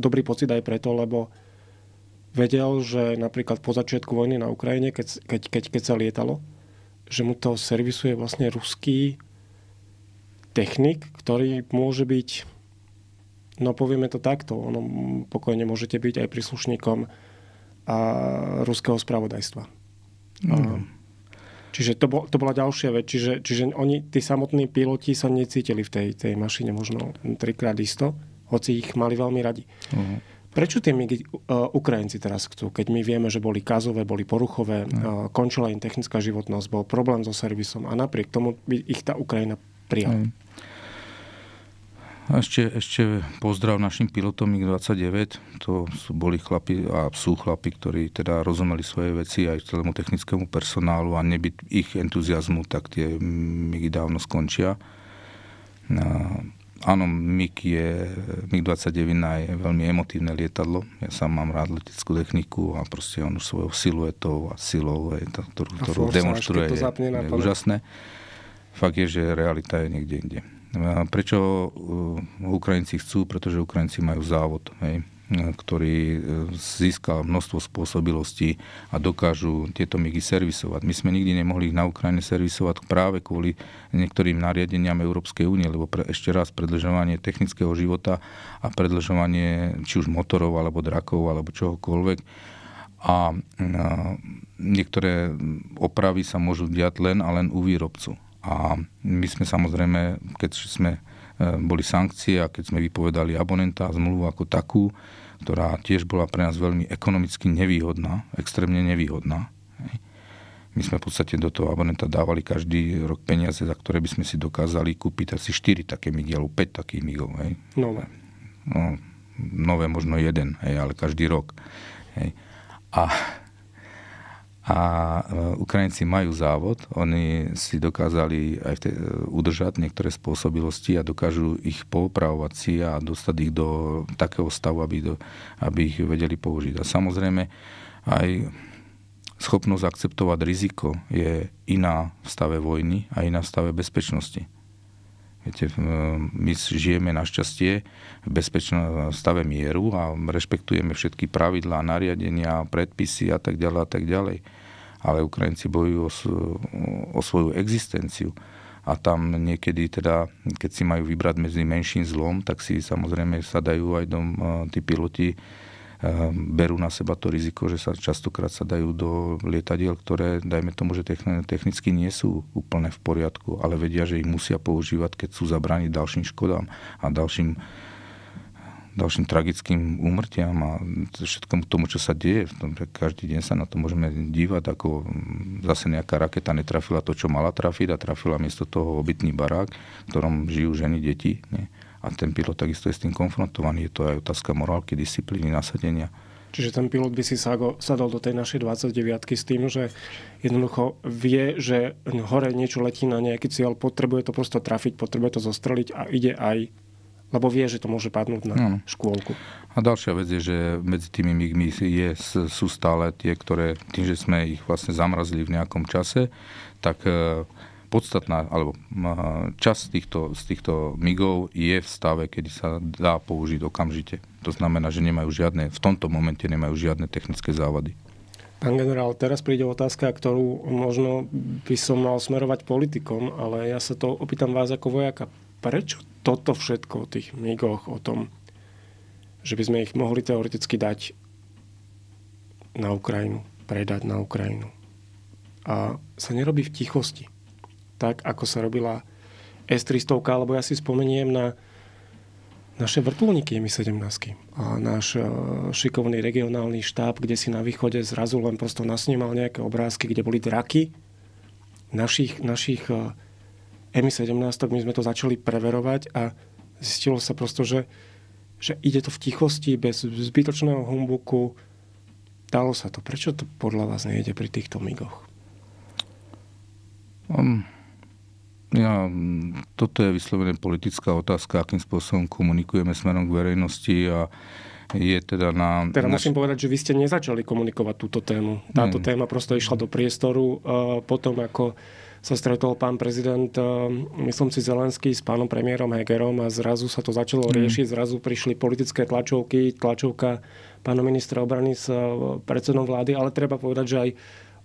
dobrý pocit aj preto, lebo vedel, že napríklad po začiatku vojny na Ukrajine, keď, keď, keď, keď sa lietalo, že mu to servisuje vlastne ruský technik, ktorý môže byť No povieme to takto, ono pokojne môžete byť aj príslušníkom a ruského spravodajstva. No. Čiže to, bol, to bola ďalšia vec. Čiže, čiže oni, tí samotní piloti sa necítili v tej, tej mašine možno trikrát isto, hoci ich mali veľmi radi. uh Prečo tie MIGy uh, Ukrajinci teraz chcú, keď my vieme, že boli kazové, boli poruchové, uh uh, končila im technická životnosť, bol problém so servisom a napriek tomu by ich tá Ukrajina prijala. uh ešte, ešte pozdrav našim pilotom MiG-29. To sú, boli chlapi a sú chlapi, ktorí teda rozumeli svoje veci aj celému technickému personálu a nebyť ich entuziasmu, tak tie mig dávno skončia. A, áno, MiG je, MiG-29 je veľmi emotívne lietadlo. Ja sám mám rád leteckú techniku a proste on už svojou siluetou a silou, je to, ktorú, ktorú demonstruje, to je, je úžasné. Fakt je, že realita je niekde inde. Prečo uh, Ukrajinci chcú? Pretože Ukrajinci majú závod, hej, ktorý uh, získa množstvo spôsobilostí a dokážu tieto migy servisovať. My sme nikdy nemohli ich na Ukrajine servisovať práve kvôli niektorým nariadeniam Európskej únie, lebo pre, ešte raz predlžovanie technického života a predlžovanie či už motorov, alebo drakov, alebo čohokoľvek a uh, niektoré opravy sa môžu diať len a len u výrobcu. A my sme samozrejme, keď sme e, boli sankcie a keď sme vypovedali abonenta a zmluvu ako takú, ktorá tiež bola pre nás veľmi ekonomicky nevýhodná, extrémne nevýhodná. My sme v podstate do toho abonenta dávali každý rok peniaze, za ktoré by sme si dokázali kúpiť asi 4 také migy alebo 5 takých migov. Hej. Nové. No, nové možno jeden, hej, ale každý rok. Hej. A a e, Ukrajinci majú závod, oni si dokázali aj te, e, udržať niektoré spôsobilosti a dokážu ich popravovať si a dostať ich do takého stavu, aby, do, aby ich vedeli použiť. A samozrejme aj schopnosť akceptovať riziko je iná v stave vojny a iná v stave bezpečnosti. Viete, my žijeme našťastie v bezpečnom stave mieru a rešpektujeme všetky pravidlá, nariadenia, predpisy a tak ďalej a tak ďalej. Ale Ukrajinci bojujú o, o svoju existenciu. A tam niekedy teda, keď si majú vybrať medzi menším zlom, tak si samozrejme sadajú aj do, e, tí piloti Ehm, berú na seba to riziko, že sa častokrát sa dajú do lietadiel, ktoré, dajme tomu, že technicky nie sú úplne v poriadku, ale vedia, že ich musia používať, keď sú zabrani ďalším škodám a ďalším ďalším tragickým úmrtiam a všetkom tomu, čo sa deje. V tom, že každý deň sa na to môžeme dívať, ako hm, zase nejaká raketa netrafila to, čo mala trafiť a trafila miesto toho obytný barák, v ktorom žijú ženy, deti. Nie? a ten pilot takisto je s tým konfrontovaný. Je to aj otázka morálky, disciplíny, nasadenia. Čiže ten pilot by si sadol do tej našej 29 s tým, že jednoducho vie, že hore niečo letí na nejaký cieľ, potrebuje to prosto trafiť, potrebuje to zostreliť a ide aj lebo vie, že to môže padnúť na no. škôlku. A ďalšia vec je, že medzi tými migmi je, sú stále tie, ktoré tým, že sme ich vlastne zamrazili v nejakom čase, tak eh, podstatná alebo časť z týchto, z týchto migov je v stave, kedy sa dá použiť okamžite. To znamená, že nemajú žiadne, v tomto momente nemajú žiadne technické závady. Pán generál, teraz príde otázka, ktorú možno by som mal smerovať politikom, ale ja sa to opýtam vás ako vojaka. Prečo toto všetko o tých migoch, o tom, že by sme ich mohli teoreticky dať na Ukrajinu, predať na Ukrajinu? A sa nerobí v tichosti tak, ako sa robila S300, alebo ja si spomeniem na naše vrtulníky Mi-17 a náš e, šikovný regionálny štáb, kde si na východe zrazu len prosto nasnímal nejaké obrázky, kde boli draky našich, našich e, Mi-17, my sme to začali preverovať a zistilo sa prosto, že, že ide to v tichosti, bez zbytočného humbuku. Dalo sa to. Prečo to podľa vás nejde pri týchto migoch? Um, ja, mm, toto je vyslovene politická otázka, akým spôsobom komunikujeme smerom k verejnosti a je teda na... Teda musím povedať, že vy ste nezačali komunikovať túto tému. Táto Nie. téma prosto išla do priestoru e, potom, ako sa stretol pán prezident, e, myslím si, Zelenský s pánom premiérom Hegerom a zrazu sa to začalo mm. riešiť, zrazu prišli politické tlačovky, tlačovka pána ministra obrany s e, predsedom vlády, ale treba povedať, že aj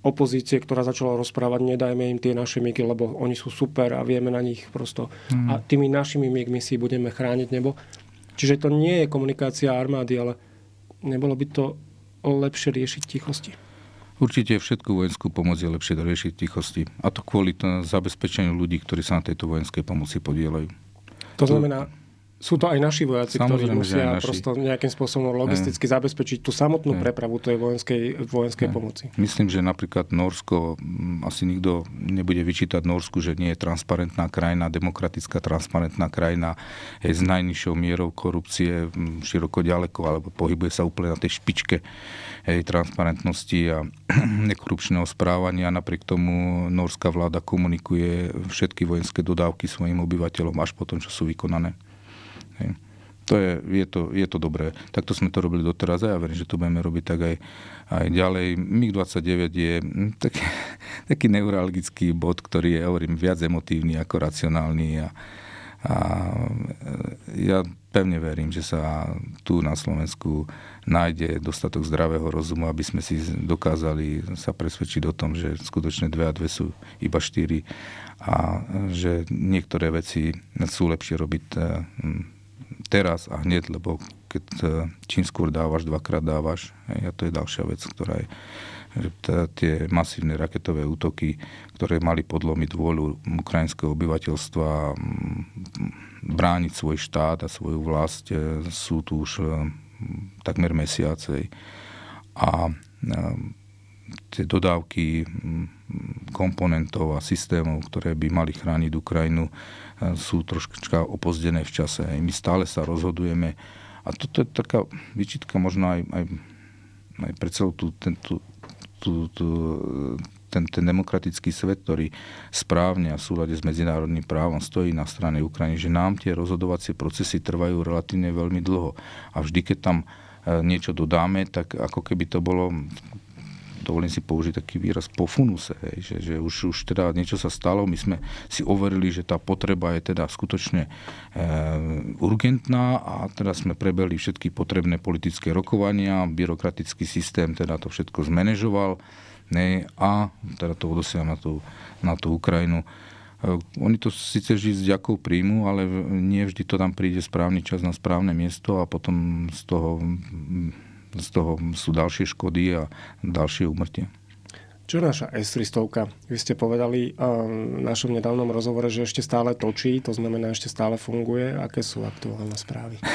opozície, ktorá začala rozprávať, nedajme im tie naše migy, lebo oni sú super a vieme na nich prosto. Hmm. A tými našimi migmi si budeme chrániť nebo. Čiže to nie je komunikácia armády, ale nebolo by to lepšie riešiť tichosti? Určite všetku vojenskú pomoc je lepšie riešiť tichosti. A to kvôli zabezpečeniu ľudí, ktorí sa na tejto vojenskej pomoci podielajú. To znamená, sú to aj naši vojaci, Samozrejme, ktorí musia naši. prosto nejakým spôsobom logisticky zabezpečiť tú samotnú prepravu tej vojenskej, vojenskej pomoci. Myslím, že napríklad Norsko, asi nikto nebude vyčítať Norsku, že nie je transparentná krajina, demokratická transparentná krajina, je s najnižšou mierou korupcie široko ďaleko, alebo pohybuje sa úplne na tej špičke hej, transparentnosti a nekorupčného správania. Napriek tomu norská vláda komunikuje všetky vojenské dodávky svojim obyvateľom až po tom, čo sú vykonané. To je, je, to, je to dobré. Takto sme to robili doteraz a ja verím, že to budeme robiť tak aj, aj ďalej. MiG-29 je hm, taký, taký neuralgický bod, ktorý je, hovorím, viac emotívny ako racionálny a, a e, ja pevne verím, že sa tu na Slovensku nájde dostatok zdravého rozumu, aby sme si dokázali sa presvedčiť o tom, že skutočne dve a dve sú iba štyri a e, že niektoré veci sú lepšie robiť e, hm, teraz a hneď, lebo keď e, čím skôr dávaš, dvakrát dávaš, a to je ďalšia vec, ktorá je, že tie masívne raketové útoky, ktoré mali podlomiť vôľu ukrajinského obyvateľstva mm, brániť svoj štát a svoju vlast, e, sú tu už e, takmer mesiacej. A tie dodávky mm, komponentov a systémov, ktoré by mali chrániť Ukrajinu, sú troška opozdené v čase. My stále sa rozhodujeme. A toto je taká vyčitka možno aj, aj, aj pre celú tú, ten, tú, tú, tú, ten, ten demokratický svet, ktorý správne a v súlade s medzinárodným právom stojí na strane Ukrajiny, že nám tie rozhodovacie procesy trvajú relatívne veľmi dlho. A vždy, keď tam e, niečo dodáme, tak ako keby to bolo dovolím si použiť taký výraz, po funuse, hej, že, že už, už teda niečo sa stalo, my sme si overili, že tá potreba je teda skutočne e, urgentná a teda sme prebehli všetky potrebné politické rokovania, byrokratický systém teda to všetko zmanéžoval ne, a teda to odosiaľ na tú, na tú Ukrajinu. E, oni to síce vždy s ďakou príjmu, ale nie vždy to tam príde správny čas na správne miesto a potom z toho z toho sú ďalšie škody a ďalšie úmrtie. Čo naša S300? Vy ste povedali um, v našom nedávnom rozhovore, že ešte stále točí, to znamená ešte stále funguje. Aké sú aktuálne správy?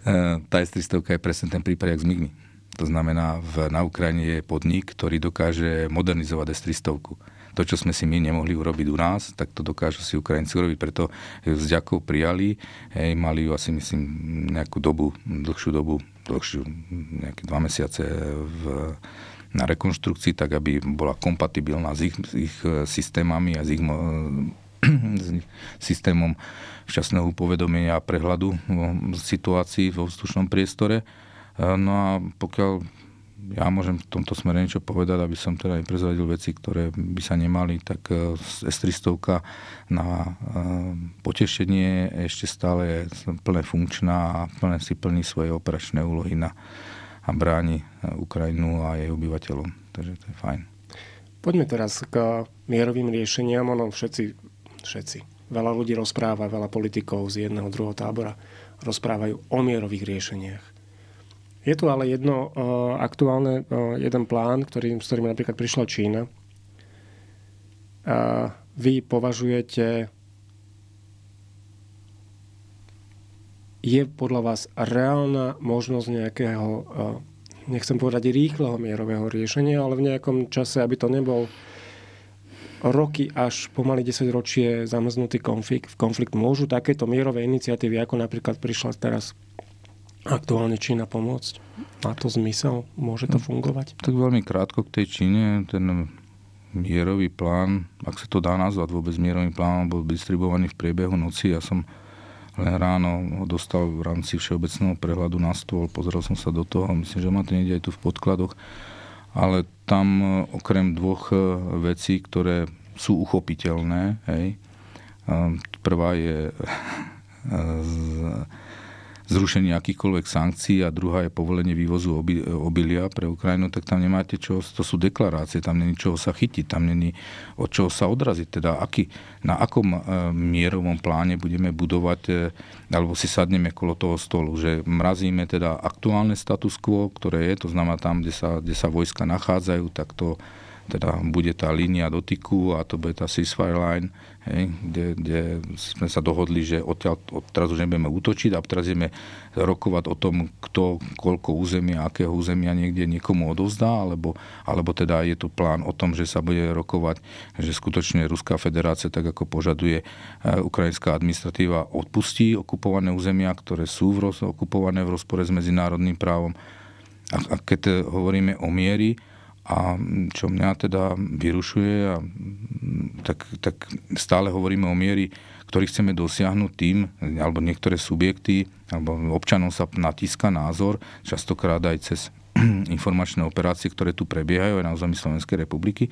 Eh, tá S300 je presne ten prípad, jak s MIGmi. To znamená, v, na Ukrajine je podnik, ktorý dokáže modernizovať S300 to, čo sme si my nemohli urobiť u nás, tak to dokážu si Ukrajinci urobiť, preto s ďakou prijali, hej, mali ju asi myslím nejakú dobu, dlhšiu dobu, dlhšiu, nejaké dva mesiace v, na rekonštrukcii, tak aby bola kompatibilná s ich, s ich e, systémami a s ich s systémom včasného upovedomenia a prehľadu e, situácií vo vzdušnom priestore. E, no a pokiaľ ja môžem v tomto smere niečo povedať, aby som teda aj veci, ktoré by sa nemali, tak e, S300 na e, potešenie ešte stále je plne funkčná a plne si plní svoje operačné úlohy na, a bráni e, Ukrajinu a jej obyvateľom. Takže to je fajn. Poďme teraz k mierovým riešeniam. Ono všetci, všetci, veľa ľudí rozpráva, veľa politikov z jedného, druhého tábora rozprávajú o mierových riešeniach. Je tu ale jedno uh, aktuálne, uh, jeden plán, ktorý, s ktorým napríklad prišla Čína. A vy považujete, je podľa vás reálna možnosť nejakého, uh, nechcem povedať rýchleho mierového riešenia, ale v nejakom čase, aby to nebol roky až pomaly 10 ročie zamrznutý konflikt, konflikt môžu takéto mierové iniciatívy, ako napríklad prišla teraz aktuálne Čína pomôcť? Má to zmysel? Môže to hm. fungovať? Tak veľmi krátko k tej Číne. Ten mierový plán, ak sa to dá nazvať vôbec mierový plán, bol distribuovaný v priebehu noci. Ja som len ráno ho dostal v rámci všeobecného prehľadu na stôl, pozrel som sa do toho, myslím, že ma to niekde aj tu v podkladoch, ale tam e, okrem dvoch e, vecí, ktoré sú uchopiteľné, hej, e, prvá je z zrušenie akýchkoľvek sankcií a druhá je povolenie vývozu obi, obilia pre Ukrajinu, tak tam nemáte čo, to sú deklarácie, tam není čoho sa chytiť, tam není od čoho sa odraziť, teda aký, na akom e, mierovom pláne budeme budovať, e, alebo si sadneme kolo toho stolu, že mrazíme teda aktuálne status quo, ktoré je, to znamená tam, kde sa, kde sa vojska nachádzajú, tak to teda bude tá línia dotyku a to bude tá ceasefire line, hej, kde, kde sme sa dohodli, že odtiaľ, od teraz už nebudeme útočiť a teraz ideme rokovať o tom, kto koľko územia, akého územia niekde niekomu odovzdá, alebo, alebo teda je tu plán o tom, že sa bude rokovať, že skutočne Ruská federácia, tak ako požaduje e, ukrajinská administratíva, odpustí okupované územia, ktoré sú v roz, okupované v rozpore s medzinárodným právom. A, a keď hovoríme o miery, a čo mňa teda vyrušuje, a tak, tak stále hovoríme o miery, ktorý chceme dosiahnuť tým, alebo niektoré subjekty, alebo občanom sa natíska názor, častokrát aj cez informačné operácie, ktoré tu prebiehajú aj na území Slovenskej republiky,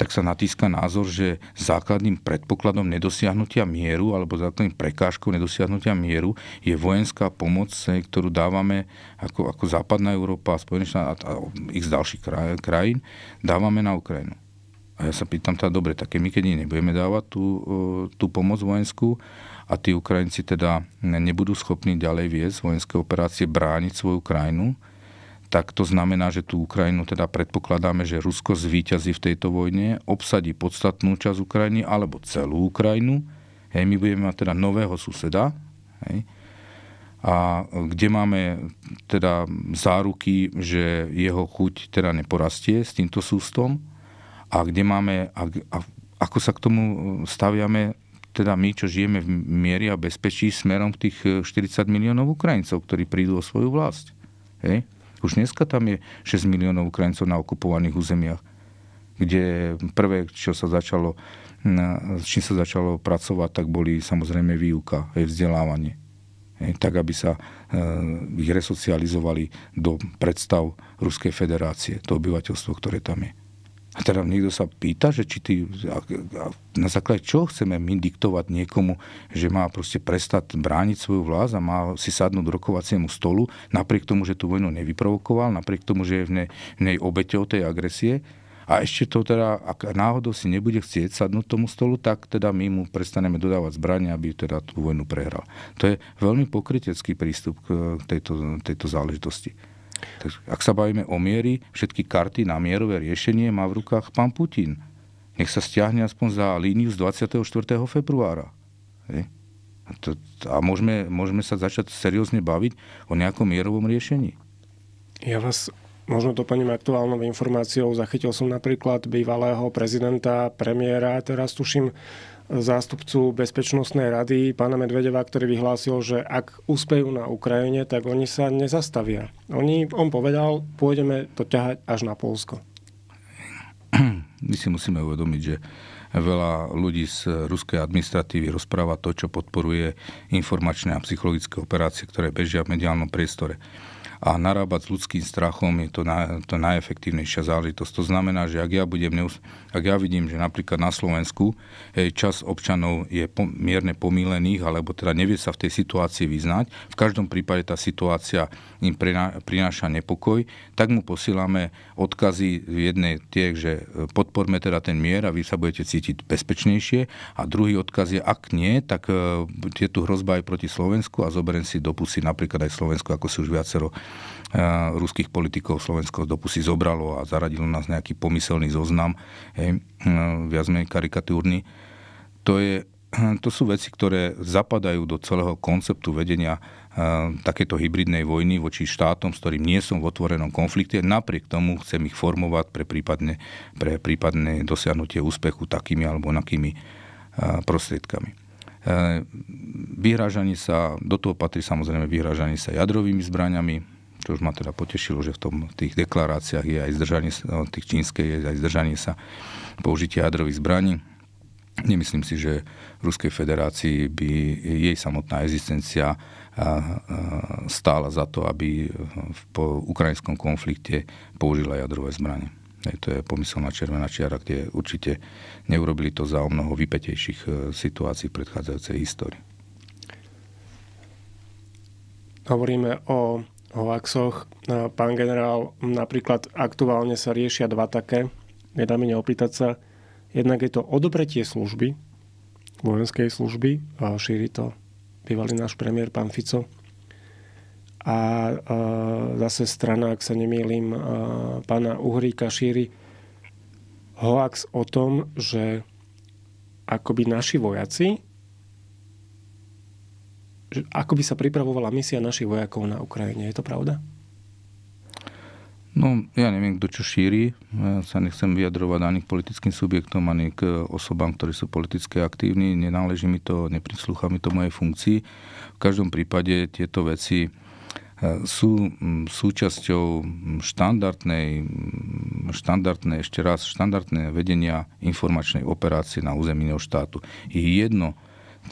tak sa natýska názor, že základným predpokladom nedosiahnutia mieru alebo základným prekážkou nedosiahnutia mieru je vojenská pomoc, eh, ktorú dávame ako, ako západná Európa, Spojené štáty a, a x ďalších kraj, krajín, dávame na Ukrajinu. A ja sa pýtam teda, dobre, také my keď nebudeme dávať tú, eh, tú pomoc vojenskú a tí Ukrajinci teda nebudú schopní ďalej viesť vojenské operácie, brániť svoju krajinu, tak to znamená, že tú Ukrajinu teda predpokladáme, že Rusko zvíťazí v tejto vojne, obsadí podstatnú časť Ukrajiny alebo celú Ukrajinu. Hej, my budeme mať teda nového suseda, hej, a kde máme teda záruky, že jeho chuť teda neporastie s týmto sústom a kde máme, a, a ako sa k tomu e, staviame teda my, čo žijeme v miery a bezpečí smerom tých 40 e, miliónov Ukrajincov, ktorí prídu o svoju vlast. Hej? Už dneska tam je 6 miliónov Ukrajincov na okupovaných územiach, kde prvé, čo sa začalo, s čím sa začalo pracovať, tak boli samozrejme výuka, aj vzdelávanie. Tak, aby sa eh, ich resocializovali do predstav Ruskej federácie, to obyvateľstvo, ktoré tam je. A teda niekto sa pýta, že či ty, a, a na základe čo chceme my diktovať niekomu, že má proste prestať brániť svoju vlast a má si sadnúť rokovaciemu stolu, napriek tomu, že tú vojnu nevyprovokoval, napriek tomu, že je v nej, v nej obeťou tej agresie. A ešte to teda, ak náhodou si nebude chcieť sadnúť tomu stolu, tak teda my mu prestaneme dodávať zbrania, aby teda tú vojnu prehral. To je veľmi pokrytecký prístup k tejto, tejto záležitosti. Tak, ak sa bavíme o miery, všetky karty na mierové riešenie má v rukách pán Putin. Nech sa stiahne aspoň za líniu z 24. februára. Hej. To, a môžeme, môžeme sa začať seriózne baviť o nejakom mierovom riešení. Ja vás možno doplním aktuálnou informáciou. Zachytil som napríklad bývalého prezidenta, premiéra, teraz tuším zástupcu Bezpečnostnej rady, pána Medvedeva, ktorý vyhlásil, že ak úspejú na Ukrajine, tak oni sa nezastavia. Oni, on povedal, pôjdeme to ťahať až na Polsko. My si musíme uvedomiť, že veľa ľudí z ruskej administratívy rozpráva to, čo podporuje informačné a psychologické operácie, ktoré bežia v mediálnom priestore a narábať s ľudským strachom je to, na, to najefektívnejšia záležitosť. To znamená, že ak ja, budem neus- ak ja vidím, že napríklad na Slovensku hej, eh, čas občanov je po- mierne pomílených, alebo teda nevie sa v tej situácii vyznať, v každom prípade tá situácia im prina- prináša nepokoj, tak mu posílame odkazy v jednej tie, že eh, podporme teda ten mier a vy sa budete cítiť bezpečnejšie a druhý odkaz je, ak nie, tak eh, je tu hrozba aj proti Slovensku a zoberiem si do pusy napríklad aj Slovensku, ako si už viacero ruských politikov Slovensko dopusy zobralo a zaradilo nás nejaký pomyselný zoznam, hej, viac menej karikatúrny. To, je, to sú veci, ktoré zapadajú do celého konceptu vedenia takéto hybridnej vojny voči štátom, s ktorým nie som v otvorenom konflikte. Napriek tomu chcem ich formovať pre prípadne, pre prípadne dosiahnutie úspechu takými alebo onakými prostriedkami. Vyhrážanie sa, do toho patrí samozrejme vyhrážanie sa jadrovými zbraniami, už ma teda potešilo, že v tom, v tých deklaráciách je aj zdržanie, no, tých čínskej je aj zdržanie sa použitia jadrových zbraní. Nemyslím si, že v Ruskej federácii by jej samotná existencia stála za to, aby po ukrajinskom konflikte použila jadrové zbranie. to je pomyselná červená čiara, kde určite neurobili to za o mnoho vypetejších e, situácií v predchádzajúcej histórii. Hovoríme o hoaxoch. Pán generál, napríklad aktuálne sa riešia dva také. Nedá mi neopýtať sa. Jednak je to odobretie služby, vojenskej služby, a šíri to bývalý náš premiér pán Fico. A zase strana, ak sa nemýlim, pána Uhríka šíri hoax o tom, že akoby naši vojaci že ako by sa pripravovala misia našich vojakov na Ukrajine. Je to pravda? No, ja neviem, kto čo šíri. Ja sa nechcem vyjadrovať ani k politickým subjektom, ani k osobám, ktorí sú politicky aktívni. Nenáleží mi to, neprislúcha mi to mojej funkcii. V každom prípade tieto veci e, sú súčasťou štandardnej, štandardnej, ešte raz, štandardné vedenia informačnej operácie na území štátu. Je jedno,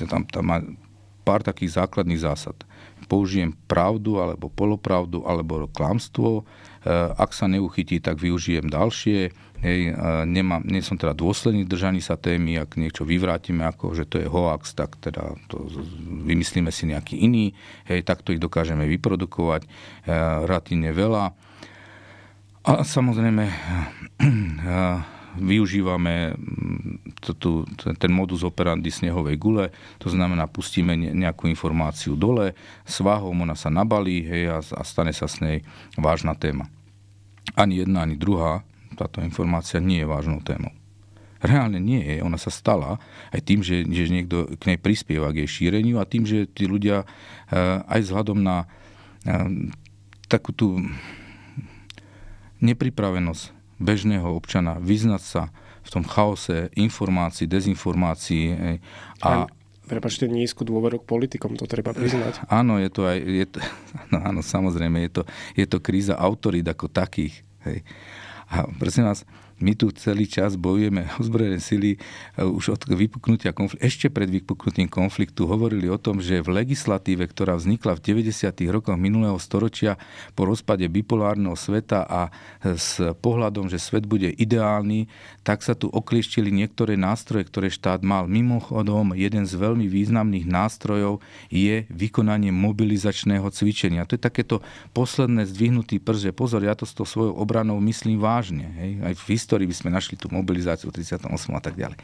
tam, tam pár takých základných zásad. Použijem pravdu alebo polopravdu alebo klamstvo. E, ak sa neuchytí, tak využijem ďalšie. Hej, e, nemám, nie som teda dôsledný v držaní sa témy, ak niečo vyvrátime, ako že to je hoax, tak teda to vymyslíme si nejaký iný, hej, to ich dokážeme vyprodukovať, e, relatívne veľa. A samozrejme, e, využívame mm, tú, ten modus operandi snehovej gule, to znamená, pustíme nejakú informáciu dole, svahom ona sa nabalí hej, a, a stane sa s nej vážna téma. Ani jedna, ani druhá táto informácia nie je vážnou témou. Reálne nie je, ona sa stala aj tým, že, že niekto k nej prispieva k jej šíreniu a tým, že tí ľudia e, aj vzhľadom na e, takú tú nepripravenosť bežného občana vyznať sa v tom chaose informácií, dezinformácií. Hej. A, Prepačte, nízku dôveru k politikom, to treba priznať. Áno, je to aj, je to, no áno, samozrejme, je to, je to kríza autorít ako takých. Hej. A prosím vás, my tu celý čas bojujeme ozbrojené sily e, už od vypuknutia konfliktu, ešte pred vypuknutím konfliktu hovorili o tom, že v legislatíve, ktorá vznikla v 90. rokoch minulého storočia po rozpade bipolárneho sveta a e, s pohľadom, že svet bude ideálny, tak sa tu oklieštili niektoré nástroje, ktoré štát mal. Mimochodom, jeden z veľmi významných nástrojov je vykonanie mobilizačného cvičenia. To je takéto posledné zdvihnutý prst, že pozor, ja to s tou svojou obranou myslím vážne. Hej? Aj v histórii by sme našli tú mobilizáciu v 38. a tak ďalej.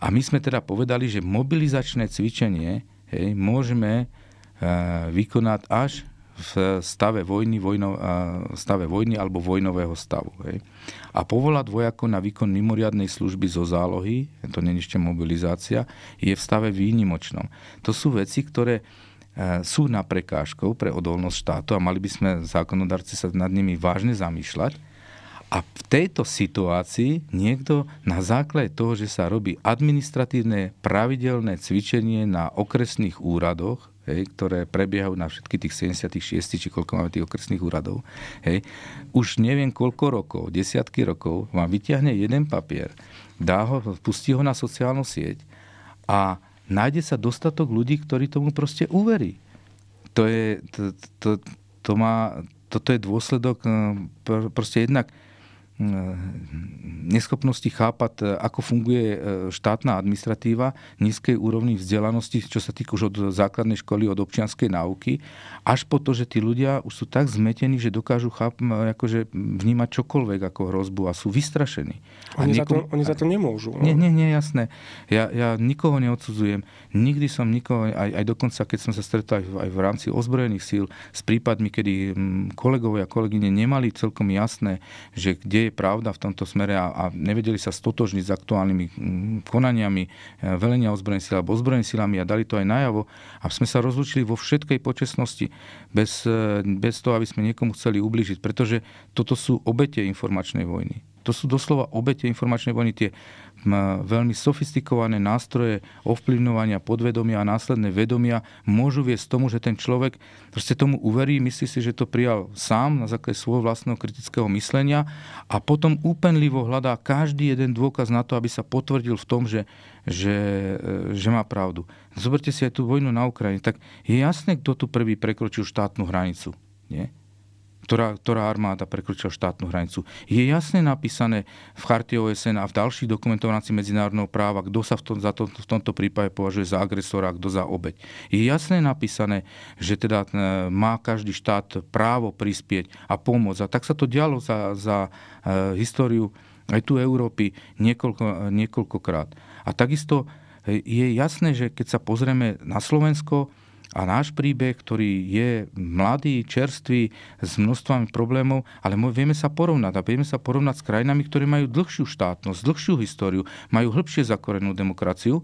A my sme teda povedali, že mobilizačné cvičenie hej, môžeme e, vykonať až v stave vojny, vojno, e, stave vojny alebo vojnového stavu. Hej. A povolať vojako na výkon mimoriadnej služby zo zálohy, to nie je ešte mobilizácia, je v stave výnimočnom. To sú veci, ktoré e, sú na prekážkou pre odolnosť štátu a mali by sme zákonodarci sa nad nimi vážne zamýšľať a v tejto situácii niekto na základe toho, že sa robí administratívne pravidelné cvičenie na okresných úradoch, hej, ktoré prebiehajú na všetky tých 76, či koľko máme tých okresných úradov, hej, už neviem koľko rokov, desiatky rokov, vám vyťahne jeden papier, dá ho, pustí ho na sociálnu sieť a nájde sa dostatok ľudí, ktorí tomu proste uverí. To je, to, to, to má, toto je dôsledok hm, proste jednak Eh, neschopnosti chápať, eh, ako funguje eh, štátna administratíva, nízkej úrovni vzdelanosti, čo sa týka už od základnej školy, od občianskej náuky, až po to, že tí ľudia už sú tak zmetení, že dokážu cháp, akože vnímať čokoľvek ako hrozbu a sú vystrašení. Oni, a za, to, oni za to nemôžu. No. Nie, nie, nie, jasné. Ja, ja nikoho neodsudzujem. Nikdy som nikoho, aj, aj dokonca, keď som sa stretol aj, aj v rámci ozbrojených síl s prípadmi, kedy mm, kolegovia a kolegyne nemali celkom jasné, že kde je je pravda v tomto smere a, a nevedeli sa stotožniť s aktuálnymi mm, konaniami e, velenia ozbrojených síl alebo ozbrojených sílami a dali to aj najavo. A sme sa rozlučili vo všetkej počestnosti, bez, e, bez toho, aby sme niekomu chceli ublížiť, pretože toto sú obete informačnej vojny to sú doslova obete informačnej vojny, tie veľmi sofistikované nástroje ovplyvňovania podvedomia a následné vedomia môžu viesť tomu, že ten človek proste tomu uverí, myslí si, že to prijal sám na základe svojho vlastného kritického myslenia a potom úpenlivo hľadá každý jeden dôkaz na to, aby sa potvrdil v tom, že, že, e, že má pravdu. Zoberte si aj tú vojnu na Ukrajine. Tak je jasné, kto tu prvý prekročil štátnu hranicu. Nie? ktorá, ktorá armáda prekročila štátnu hranicu. Je jasne napísané v charte OSN a v ďalších dokumentoch medzinárodného práva, kto sa v, tom, za to, v tomto prípade považuje za agresora a kto za obeď. Je jasne napísané, že teda e, má každý štát právo prispieť a pomôcť. A tak sa to dialo za, za e, históriu aj tu Európy niekoľko, e, niekoľkokrát. A takisto e, je jasné, že keď sa pozrieme na Slovensko, a náš príbeh, ktorý je mladý, čerstvý, s množstvami problémov, ale vieme sa porovnať a vieme sa porovnať s krajinami, ktoré majú dlhšiu štátnosť, dlhšiu históriu, majú hĺbšie zakorenú demokraciu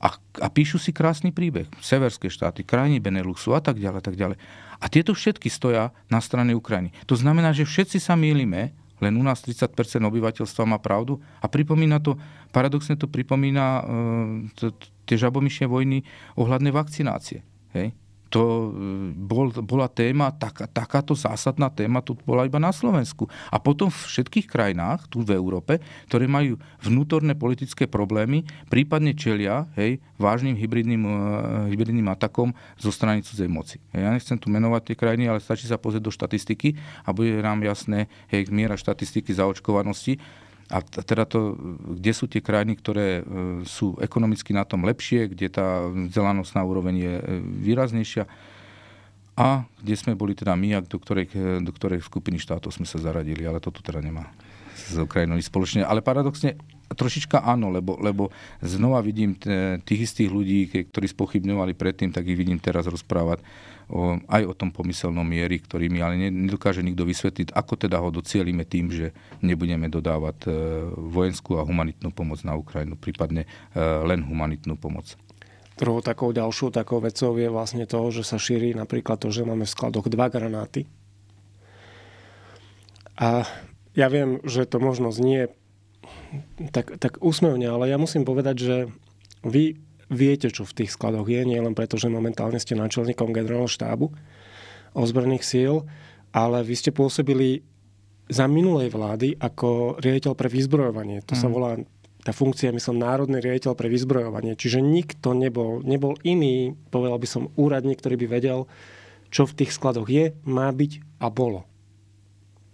a, a píšu si krásny príbeh. Severské štáty, krajiny Beneluxu a tak ďalej, tak ďalej. A tieto všetky stoja na strane Ukrajiny. To znamená, že všetci sa mýlime, len u nás 30% obyvateľstva má pravdu a pripomína to, paradoxne to pripomína e, tie žabomyšie vojny ohľadne vakcinácie. Hej. To e, bol, bola téma, tak, takáto zásadná téma tu bola iba na Slovensku. A potom v všetkých krajinách, tu v Európe, ktoré majú vnútorné politické problémy, prípadne čelia hej, vážnym hybridným, e, hybridným atakom zo strany cudzej moci. Hej, ja nechcem tu menovať tie krajiny, ale stačí sa pozrieť do štatistiky a bude nám jasné hej, miera štatistiky zaočkovanosti a teda to, kde sú tie krajiny, ktoré e, sú ekonomicky na tom lepšie, kde tá vzdelanosť na úroveň je e, výraznejšia a kde sme boli teda my a do ktorej, do ktorej skupiny štátov sme sa zaradili, ale to tu teda nemá s Ukrajinou spoločne. Ale paradoxne trošička áno, lebo, lebo znova vidím tých istých ľudí, ktorí spochybňovali predtým, tak ich vidím teraz rozprávať o, aj o tom pomyselnom mieri, ktorý mi ale nedokáže nikto vysvetliť, ako teda ho docielime tým, že nebudeme dodávať e, vojenskú a humanitnú pomoc na Ukrajinu, prípadne e, len humanitnú pomoc. Druhou takou ďalšou takou vecou je vlastne to, že sa šíri napríklad to, že máme v skladoch dva granáty. A ja viem, že to možno znie tak, tak úsmevne, ale ja musím povedať, že vy viete, čo v tých skladoch je, nie len preto, že momentálne ste náčelníkom generálneho štábu ozbrojených síl, ale vy ste pôsobili za minulej vlády ako riaditeľ pre vyzbrojovanie. To mm. sa mhm. volá tá funkcia, myslím, národný riaditeľ pre vyzbrojovanie. Čiže nikto nebol, nebol iný, povedal by som, úradník, ktorý by vedel, čo v tých skladoch je, má byť a bolo.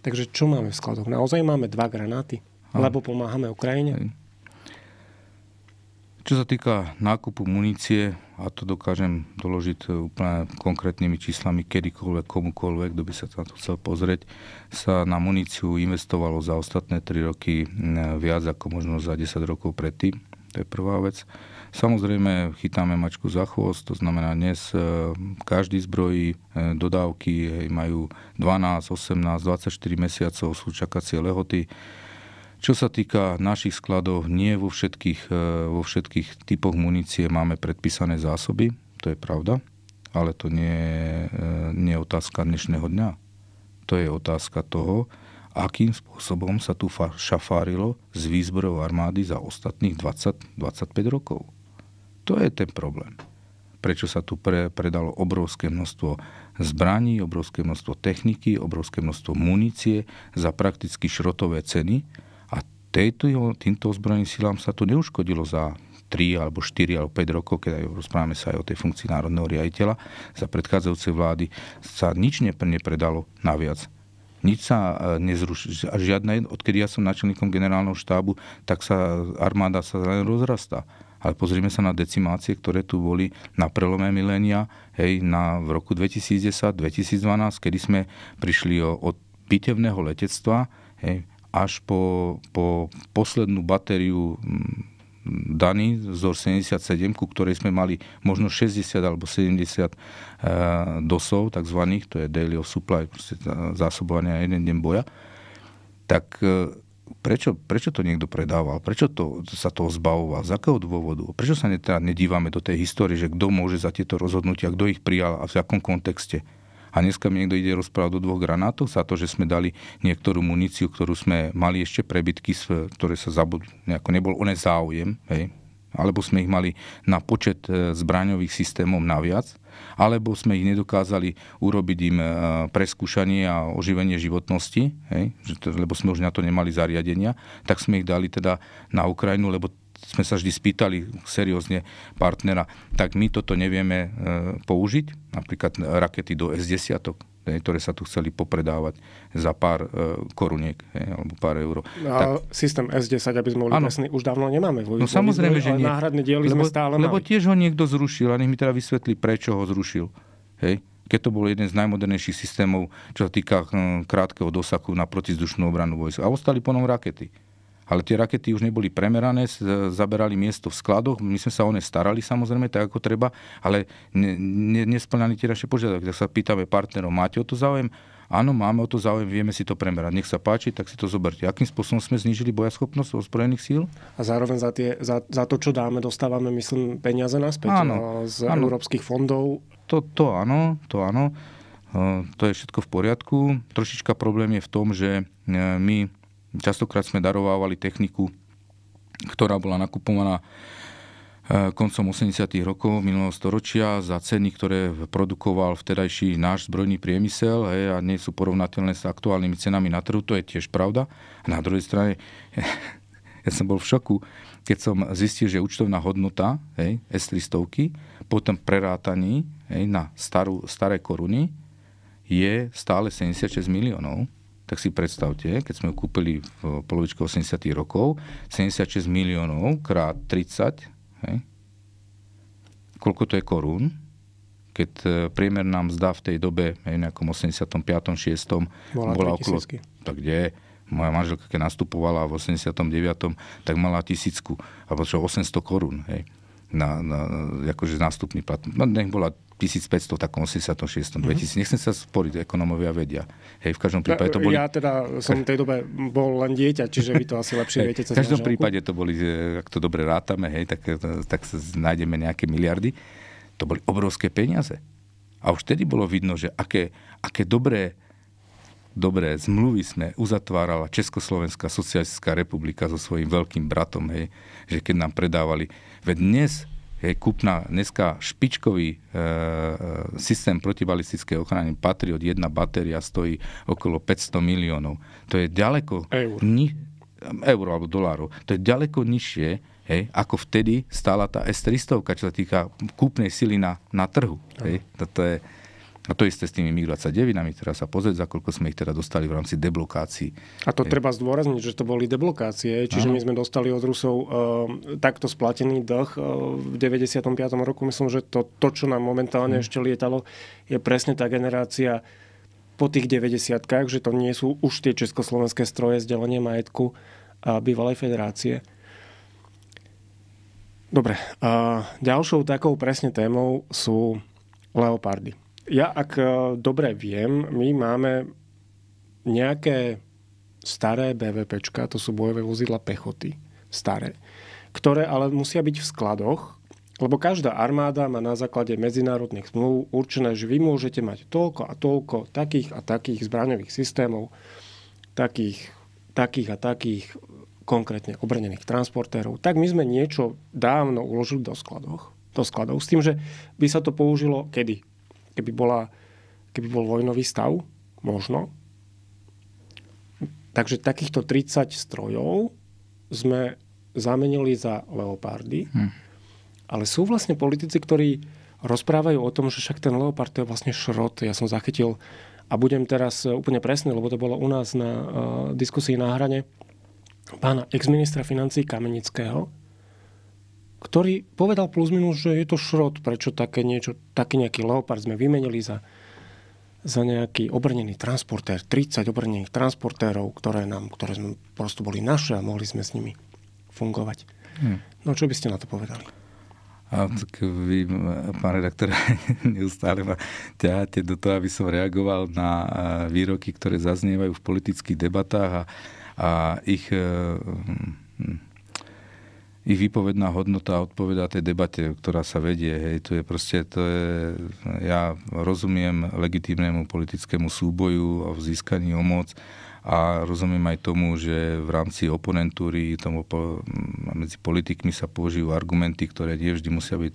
Takže čo máme v skladoch? Naozaj máme dva granáty, lebo pomáhame Ukrajine. Čo sa týka nákupu munície, a to dokážem doložiť e, úplne konkrétnymi číslami kedykoľvek, komukoľvek, kto by sa na to chcel pozrieť, sa na muníciu investovalo za ostatné 3 roky viac ako možno za 10 rokov predtým. To je prvá vec. Samozrejme, chytáme mačku za chvost, to znamená, dnes e, každý zbrojí e, dodávky majú 12, 18, 24 mesiacov sú čakacie lehoty čo sa týka našich skladov, nie vo všetkých, e, vo všetkých typoch munície máme predpísané zásoby, to je pravda, ale to nie, e, nie je otázka dnešného dňa. To je otázka toho, akým spôsobom sa tu šafárilo s výzbrojou armády za ostatných 20-25 rokov. To je ten problém. Prečo sa tu pre, predalo obrovské množstvo zbraní, obrovské množstvo techniky, obrovské množstvo munície za prakticky šrotové ceny, tejto, týmto ozbrojeným silám sa to neuškodilo za 3 alebo 4 alebo 5 rokov, keď aj rozprávame sa aj o tej funkcii národného riaditeľa, za predchádzajúcej vlády sa nič nepredalo naviac. Nič sa e, nezrušilo. Žiadne, odkedy ja som načelníkom generálneho štábu, tak sa armáda sa len rozrastá. Ale pozrime sa na decimácie, ktoré tu boli na prelome milénia, hej, na, v roku 2010-2012, kedy sme prišli o, od bitevného letectva, hej, až po, po poslednú batériu daný z 77, ku ktorej sme mali možno 60 alebo 70 e, dosov, takzvaných, to je daily of supply, zásobovania jeden deň boja, tak e, prečo, prečo to niekto predával? Prečo to, sa toho zbavoval? Z akého dôvodu? Prečo sa teda nedívame do tej histórie, že kto môže za tieto rozhodnutia, kto ich prijal a v akom kontexte? a dneska mi niekto ide rozprávať o dvoch granátoch za to, že sme dali niektorú muníciu, ktorú sme mali ešte prebytky, ktoré sa zabud, nejako nebol o ne záujem, hej, alebo sme ich mali na počet e, zbraňových systémov naviac, alebo sme ich nedokázali urobiť im e, preskúšanie a oživenie životnosti, hej, lebo sme už na to nemali zariadenia, tak sme ich dali teda na Ukrajinu, lebo sme sa vždy spýtali seriózne partnera, tak my toto nevieme e, použiť, napríklad rakety do S-10, e, ktoré sa tu chceli popredávať za pár e, koruniek alebo pár eur. No a tak, systém S10, aby sme boli presní, už dávno nemáme vo No samozrejme, že nie. náhradné diely lebo, sme stále Lebo mali. tiež ho niekto zrušil a nech mi teda vysvetlí, prečo ho zrušil. Hej? keď to bol jeden z najmodernejších systémov, čo sa týka hm, krátkeho dosaku na protizdušnú obranu vojsk. A ostali ponom rakety ale tie rakety už neboli premerané, zaberali miesto v skladoch, my sme sa o ne starali samozrejme tak ako treba, ale ne, ne, nesplňali tie naše požiadavky. Tak sa pýtame partnerov, máte o to záujem? Áno, máme o to záujem, vieme si to premerať. Nech sa páči, tak si to zoberte. Akým spôsobom sme znížili bojaschopnosť ozbrojených síl? A zároveň za, tie, za, za to, čo dáme, dostávame, myslím, peniaze naspäť áno, z áno. európskych fondov. To, to áno, to áno. E, to je všetko v poriadku. Trošička problém je v tom, že e, my Častokrát sme darovávali techniku, ktorá bola nakupovaná e, koncom 80. rokov minulého storočia za ceny, ktoré produkoval vtedajší náš zbrojný priemysel hej, a nie sú porovnateľné s aktuálnymi cenami na trhu, to je tiež pravda. A na druhej strane, ja som bol v šoku, keď som zistil, že účtovná hodnota S300 po tom prerátaní hej, na starú, staré koruny je stále 76 miliónov tak si predstavte, keď sme ju kúpili v eh, polovičke 80 rokov, 76 miliónov krát 30, hej, koľko to je korún, keď eh, priemer nám zdá v tej dobe, hej, nejakom 85. 6. bola, bola okolo... Tak kde moja manželka, keď nastupovala v 89., tak mala tisícku, alebo čo, 800 korún, hej, na, na, akože nástupný plat. No nech bola 1500, tak 86. Mm-hmm. 2000. Nechcem sa sporiť, ekonomovia vedia. Hej, v každom prípade to boli... Ja teda som v tej dobe bol len dieťa, čiže vy to asi lepšie hej, viete. V každom prípade to boli, ak to dobre rátame, hej, tak, tak sa nájdeme nejaké miliardy. To boli obrovské peniaze. A už vtedy bolo vidno, že aké, aké dobré dobré zmluvy sme uzatvárala Československá socialistická republika so svojím veľkým bratom, hej, že keď nám predávali. Veď dnes je kúpna dneska špičkový e, e, systém protibalistickej ochrany Patriot, jedna batéria stojí okolo 500 miliónov. To je ďaleko... Eur. Ni- euro alebo dolárov. To je ďaleko nižšie, hej, ako vtedy stála tá S-300, čo sa týka kúpnej sily na, na trhu. Hej. Toto je, a to isté s tými MiG-29, teraz sa pozrieť, za koľko sme ich teda dostali v rámci deblokácií. A to treba zdôrazniť, že to boli deblokácie, čiže Aha. my sme dostali od Rusov uh, takto splatený dlh uh, v 95. roku. Myslím, že to, to čo nám momentálne hmm. ešte lietalo, je presne tá generácia po tých 90 že to nie sú už tie československé stroje zdelenie majetku a bývalej federácie. Dobre, a ďalšou takou presne témou sú leopardy. Ja, ak e, dobre viem, my máme nejaké staré BVPčka, to sú bojové vozidla pechoty, staré, ktoré ale musia byť v skladoch, lebo každá armáda má na základe medzinárodných zmluv určené, že vy môžete mať toľko a toľko takých a takých zbraňových systémov, takých, takých a takých konkrétne obrnených transportérov. Tak my sme niečo dávno uložili do skladoch, do skladov s tým, že by sa to použilo kedy? keby, bola, keby bol vojnový stav, možno. Takže takýchto 30 strojov sme zamenili za leopardy. Hm. Ale sú vlastne politici, ktorí rozprávajú o tom, že však ten leopard to je vlastne šrot. Ja som zachytil a budem teraz e, úplne presný, lebo to bolo u nás na uh, diskusii na hrane pána exministra financí Kamenického, ktorý povedal plus minus, že je to šrot, prečo také niečo, taký nejaký leopard sme vymenili za, za nejaký obrnený transportér, 30 obrnených transportérov, ktoré, nám, ktoré sme prosto boli naše a mohli sme s nimi fungovať. Hmm. No čo by ste na to povedali? A tak vy, pán redaktor, neustále ma ťaháte do toho, aby som reagoval na výroky, ktoré zaznievajú v politických debatách a, a ich e, hm, ich výpovedná hodnota odpoveda tej debate, ktorá sa vedie. Hej, to je proste, to je, ja rozumiem legitímnemu politickému súboju a získaní o moc a rozumiem aj tomu, že v rámci oponentúry tomu, medzi politikmi sa používajú argumenty, ktoré nie vždy musia byť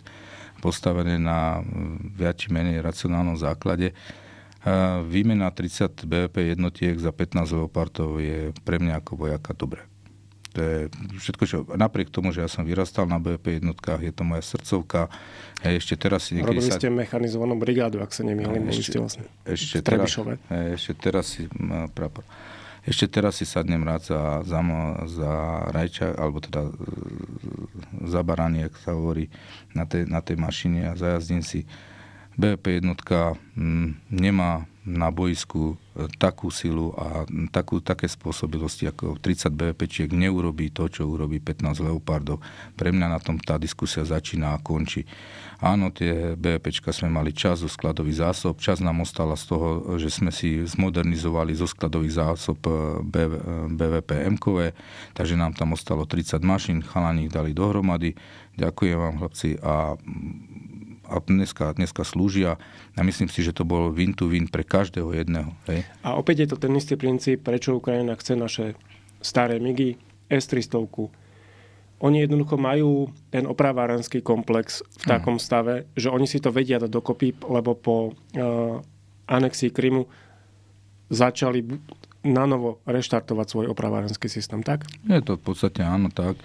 postavené na mm, viac či menej racionálnom základe. Výmena 30 BVP jednotiek za 15 leopardov je pre mňa ako vojaka dobré to je všetko, čo, napriek tomu, že ja som vyrastal na BP jednotkách, je to moja srdcovka. Hej, ešte teraz si niekedy... Robili sa... ste mechanizovanú brigádu, ak sa nemýlim, no, boli ešte, vlastne ešte teraz, hej, ešte teraz si no, prapor. Ešte teraz si sadnem rád za, za, za rajča, alebo teda e, za baranie, ak sa hovorí, na tej, na tej mašine a zajazdím si. BP jednotka m, mm, nemá na boisku e, takú silu a takú, také spôsobilosti, ako 30 BVPčiek neurobí to, čo urobí 15 Leopardov. Pre mňa na tom tá diskusia začína a končí. Áno, tie bvp sme mali čas zo skladových zásob, čas nám ostala z toho, že sme si zmodernizovali zo skladových zásob e, BV, e, BVP-M-kové, takže nám tam ostalo 30 mašín, chalani ich dali dohromady. Ďakujem vám, chlapci, a a dneska, dneska slúžia a myslím si, že to bol win-to-win pre každého jedného. Hej. A opäť je to ten istý princíp, prečo Ukrajina chce naše staré MIGI S-300. Oni jednoducho majú ten opravárenský komplex v takom stave, že oni si to vedia dať dokopy, lebo po uh, anexii Krymu začali nanovo reštartovať svoj opravárenský systém, tak? Je to v podstate áno, tak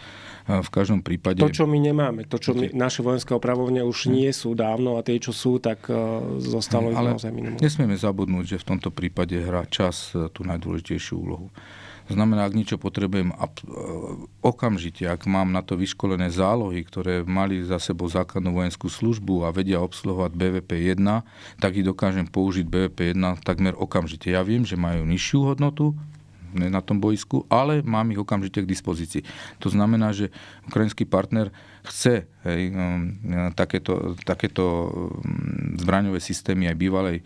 v každom prípade... To, čo my nemáme, to, čo my, naše vojenské opravovne už hm. nie sú dávno a tie, čo sú, tak e, zostalo ale naozaj minimum. Nesmieme zabudnúť, že v tomto prípade hrá čas e, tú najdôležitejšiu úlohu. Znamená, ak niečo potrebujem e, okamžite, ak mám na to vyškolené zálohy, ktoré mali za sebou základnú vojenskú službu a vedia obsluhovať BVP-1, tak ich dokážem použiť BVP-1 takmer okamžite. Ja viem, že majú nižšiu hodnotu, na tom boisku, ale mám ich okamžite k dispozícii. To znamená, že ukrajinský partner chce hej, um, takéto, takéto um, zbraňové systémy aj bývalej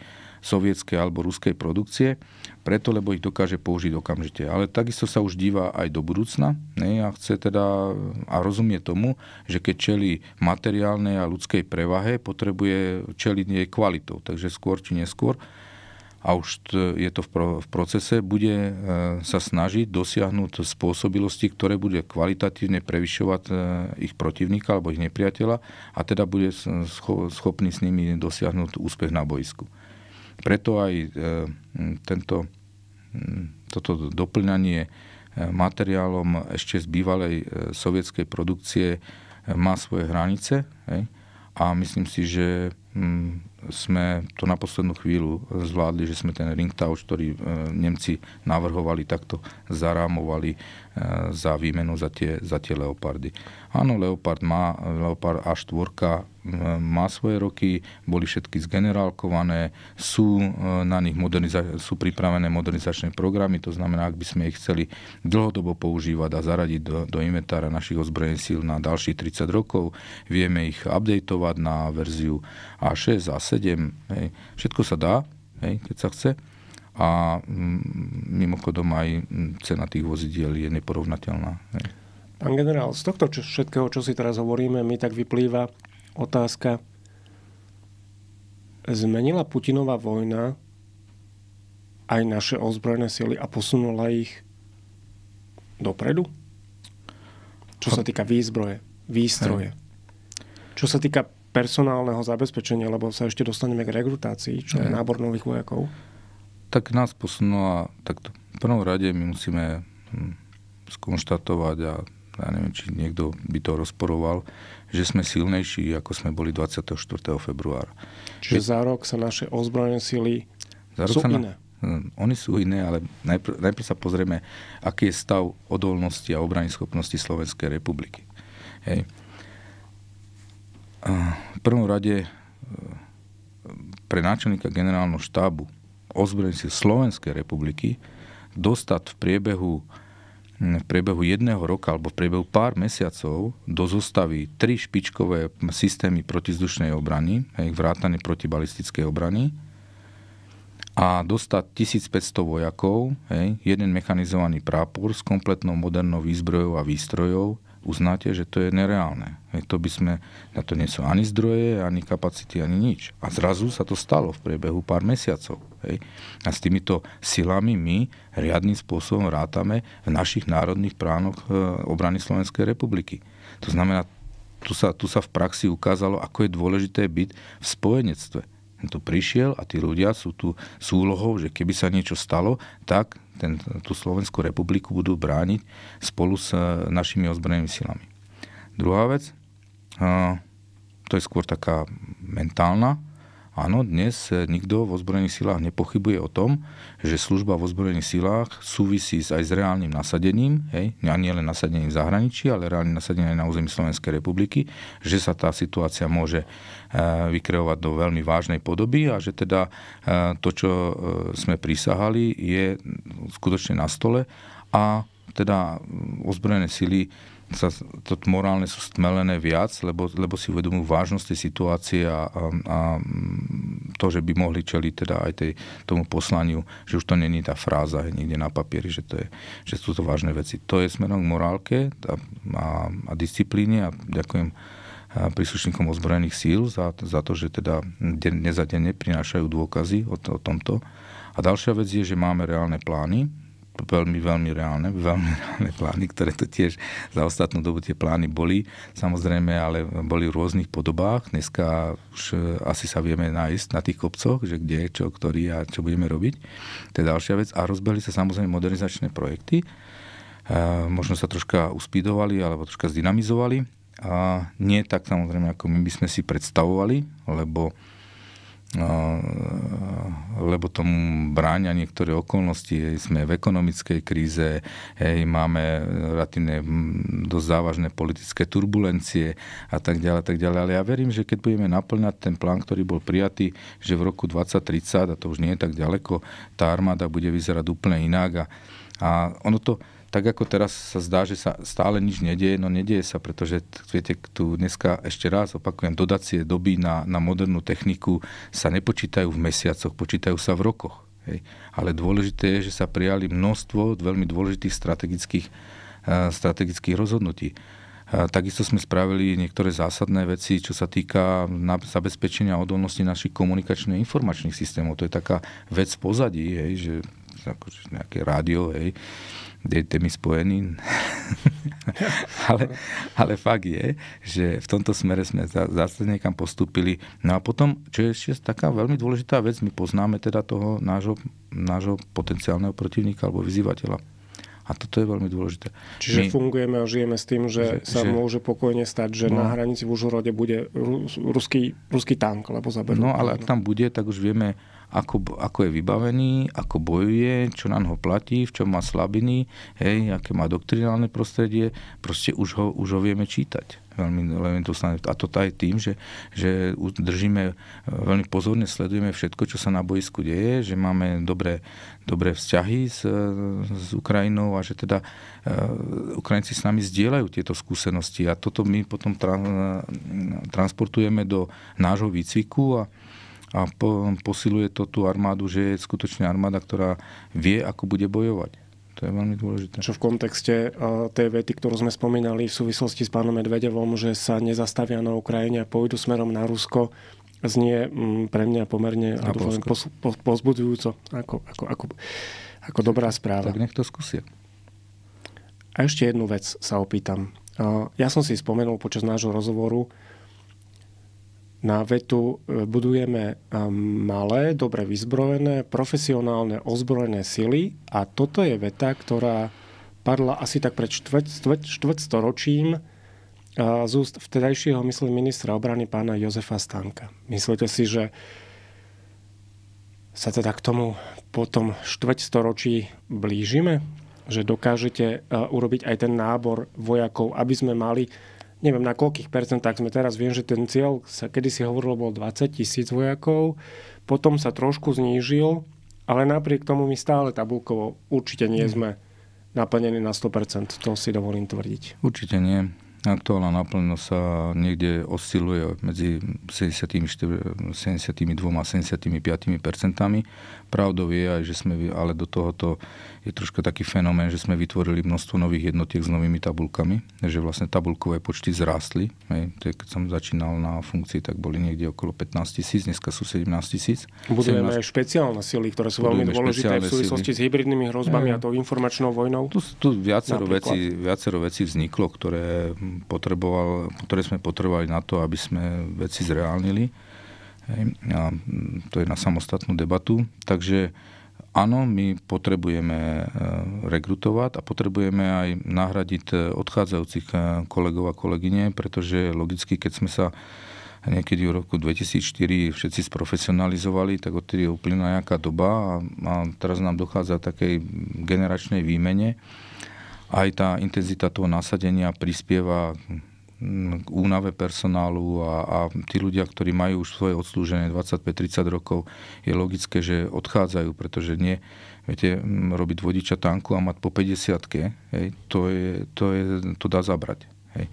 sovietskej alebo ruskej produkcie, preto lebo ich dokáže použiť okamžite. Ale takisto sa už díva aj do budúcna ne, a chce teda a rozumie tomu, že keď čeli materiálnej a ľudskej prevahe, potrebuje čeliť jej kvalitou. Takže skôr či neskôr a už je to v procese, bude e, sa snažiť dosiahnuť spôsobilosti, ktoré bude kvalitatívne prevyšovať e, ich protivníka alebo ich nepriateľa a teda bude schopný s nimi dosiahnuť úspech na boisku. Preto aj e, tento, toto doplňanie materiálom ešte z bývalej sovietskej produkcie má svoje hranice hej? a myslím si, že sme to na poslednú chvíľu zvládli, že sme ten touch, ktorý e, Nemci navrhovali, takto zarámovali e, za výmenu za tie, za tie leopardy. Áno, Leopard má, Leopard A4 e, má svoje roky, boli všetky zgenerálkované, sú e, na nich moderniza- sú pripravené modernizačné programy, to znamená, ak by sme ich chceli dlhodobo používať a zaradiť do, do inventára našich ozbrojených síl na ďalších 30 rokov, vieme ich updateovať na verziu A6, A7, hej. všetko sa dá, hej, keď sa chce a mm, mimochodom aj cena tých vozidiel je neporovnateľná. Hej. Pán generál, z tohto čo, všetkého, čo si teraz hovoríme, mi tak vyplýva otázka. Zmenila Putinová vojna aj naše ozbrojené sily a posunula ich dopredu? Čo sa týka výzbroje, výstroje. Hej. Čo sa týka personálneho zabezpečenia, lebo sa ešte dostaneme k rekrutácii, čo je nábor nových vojakov. Tak nás posunula takto. V prvom rade my musíme hm, skonštatovať a ja neviem, či niekto by to rozporoval, že sme silnejší, ako sme boli 24. februára. Čiže Je... za rok sa naše ozbrojené sily za sú rok sú iné. Na... Hm, oni sú iné, ale najpr- najprv sa pozrieme, aký je stav odolnosti a obrany schopnosti Slovenskej republiky. Hej. V prvom rade e, pre náčelníka generálneho štábu ozbrojených Slovenskej republiky dostať v priebehu v priebehu jedného roka alebo v priebehu pár mesiacov do zostavy tri špičkové systémy protizdušnej obrany, hej, vrátane protibalistickej obrany a dostať 1500 vojakov, hej, jeden mechanizovaný prápor s kompletnou modernou výzbrojou a výstrojou, uznáte, že to je nereálne. Hej, to by sme, na to nie sú ani zdroje, ani kapacity, ani nič. A zrazu sa to stalo v priebehu pár mesiacov. Hej. A s týmito silami my riadným spôsobom rátame v našich národných pránoch e, obrany Slovenskej republiky. To znamená, tu sa, tu sa v praxi ukázalo, ako je dôležité byť v spojenectve. On tu prišiel a tí ľudia sú tu s úlohou, že keby sa niečo stalo, tak ten, tú Slovenskú republiku budú brániť spolu s e, našimi ozbrojenými silami. Druhá vec, e, to je skôr taká mentálna Áno, dnes eh, nikto v ozbrojených silách nepochybuje o tom, že služba v ozbrojených silách súvisí aj s reálnym nasadením, hej, a nie len nasadením v zahraničí, ale reálne nasadením aj na území Slovenskej republiky, že sa tá situácia môže eh, vykreovať do veľmi vážnej podoby a že teda eh, to, čo sme prísahali, je skutočne na stole a teda hm, ozbrojené sily sa to morálne sú stmelené viac, lebo, lebo si uvedomujú vážnosť tej situácie a, a, a to, že by mohli čeliť teda aj tej, tomu poslaniu, že už to není tá fráza je niekde na papieri, že, to je, že sú to vážne veci. To je smerom k morálke a, a, a disciplíne a ďakujem príslušníkom ozbrojených síl za, za to, že teda denne denne prinášajú dôkazy o, o tomto. A ďalšia vec je, že máme reálne plány, veľmi, veľmi reálne, veľmi reálne plány, ktoré to tiež za ostatnú dobu tie plány boli. Samozrejme, ale boli v rôznych podobách. Dneska už e, asi sa vieme nájsť na tých kopcoch, že kde, čo, ktorý a čo budeme robiť. To je ďalšia vec. A rozbehli sa samozrejme modernizačné projekty. E, možno sa troška uspídovali alebo troška zdynamizovali. A nie tak samozrejme, ako my by sme si predstavovali, lebo No, lebo tomu bráňa niektoré okolnosti. Hej, sme v ekonomickej kríze, hej, máme relatívne hm, dosť závažné politické turbulencie a tak ďalej, tak ďalej. Ale ja verím, že keď budeme naplňať ten plán, ktorý bol prijatý, že v roku 2030, a to už nie je tak ďaleko, tá armáda bude vyzerať úplne inak. A, a ono to, tak ako teraz sa zdá, že sa stále nič nedieje, no nedieje sa, pretože viete, tu dneska ešte raz opakujem, dodacie doby na, na modernú techniku sa nepočítajú v mesiacoch, počítajú sa v rokoch. Hej. Ale dôležité je, že sa prijali množstvo veľmi dôležitých strategických, eh, strategických rozhodnutí. Eh, takisto sme spravili niektoré zásadné veci, čo sa týka zabezpečenia odolnosti našich komunikačných informačných systémov. To je taká vec pozadí, hej, že akože nejaké rádio, hej, dejte mi spojený. ale, ale fakt je, že v tomto smere sme zase niekam postupili. No a potom, čo je ešte taká veľmi dôležitá vec, my poznáme teda toho nášho, nášho potenciálneho protivníka alebo vyzývateľa. A toto je veľmi dôležité. Čiže My, fungujeme a žijeme s tým, že, že sa že, môže pokojne stať, že no, na hranici v Užhorode bude ruský, ruský tank, lebo zaberú. No ale ak tam bude, tak už vieme, ako, ako je vybavený, ako bojuje, čo nám ho platí, v čom má slabiny, hej, aké má doktrinálne prostredie, proste už ho, už ho vieme čítať veľmi, veľmi dôsledne. A to aj tým, že, že držíme, e, veľmi pozorne sledujeme všetko, čo sa na boisku deje, že máme dobré, dobré vzťahy s, e, s Ukrajinou a že teda e, Ukrajinci s nami zdieľajú tieto skúsenosti a toto my potom tra, transportujeme do nášho výcviku a, a po, posiluje to tú armádu, že je skutočne armáda, ktorá vie, ako bude bojovať. To je veľmi dôležité. Čo v kontexte uh, tej vety, ktorú sme spomínali v súvislosti s pánom Medvedevom, že sa nezastavia na Ukrajine a pôjdu smerom na Rusko, znie um, pre mňa pomerne a pos, po, pozbudzujúco, ako, ako, ako, ako dobrá správa. Tak nech to skúsia. A ešte jednu vec sa opýtam. Uh, ja som si spomenul počas nášho rozhovoru, na vetu e, budujeme e, malé, dobre vyzbrojené, profesionálne ozbrojené sily a toto je veta, ktorá padla asi tak pred štvrt, e, z úst vtedajšieho, myslím, ministra obrany pána Jozefa Stanka. Myslíte si, že sa teda k tomu potom štvrtstoročí blížime? Že dokážete urobiť aj ten nábor vojakov, aby sme mali neviem na koľkých percentách sme teraz, viem, že ten cieľ sa kedysi hovorilo bol 20 tisíc vojakov, potom sa trošku znížil, ale napriek tomu my stále tabulkovo určite nie mm. sme naplnení na 100%, to si dovolím tvrdiť. Určite nie. Aktuálna naplnenosť sa niekde osciluje medzi 72 a 75 percentami. Pravdou je aj, že sme, ale do tohoto je troška taký fenomén, že sme vytvorili množstvo nových jednotiek s novými tabulkami, že vlastne tabulkové počty zrástli. keď som začínal na funkcii, tak boli niekde okolo 15 tisíc, dneska sú 17 tisíc. Budeme 17... aj špeciálne sily, ktoré sú veľmi dôležité v súvislosti sily. s hybridnými hrozbami ja. a mm. tou informačnou vojnou. Tu, tu viacero, vecí, viacero vecí vzniklo, ktoré potreboval, ktoré sme potrebovali na to, aby sme veci zreálnili. Hej. A to je na samostatnú debatu. Takže áno, my potrebujeme e, rekrutovať a potrebujeme aj nahradiť e, odchádzajúcich e, kolegov a kolegyne, pretože logicky, keď sme sa niekedy v roku 2004 všetci sprofesionalizovali, tak odtedy úplne nejaká doba a, a teraz nám dochádza takej generačnej výmene aj tá intenzita toho nasadenia prispieva k únave personálu a, a tí ľudia, ktorí majú už svoje odslúženie 25-30 rokov, je logické, že odchádzajú, pretože nie, viete, robiť vodiča tanku a mať po 50 hej, to, je, to, je, to dá zabrať. Hej.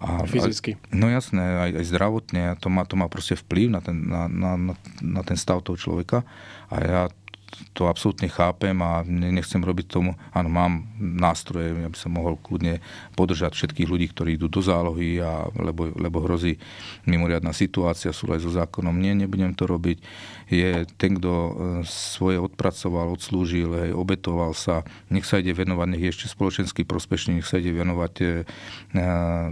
A, Fyzicky. A, no jasné, aj, aj zdravotne, to má, to má proste vplyv na ten, na, na, na, na ten stav toho človeka a ja to absolútne chápem a nechcem robiť tomu, áno, mám nástroje, aby som mohol kľudne podržať všetkých ľudí, ktorí idú do zálohy, a, lebo, lebo hrozí mimoriadná situácia, sú aj so zákonom. Nie, nebudem to robiť. Je ten, kto e, svoje odpracoval, odslúžil, hej, obetoval sa, nech sa ide venovať, nech je ešte spoločenský prospešný, nech sa ide venovať e, e,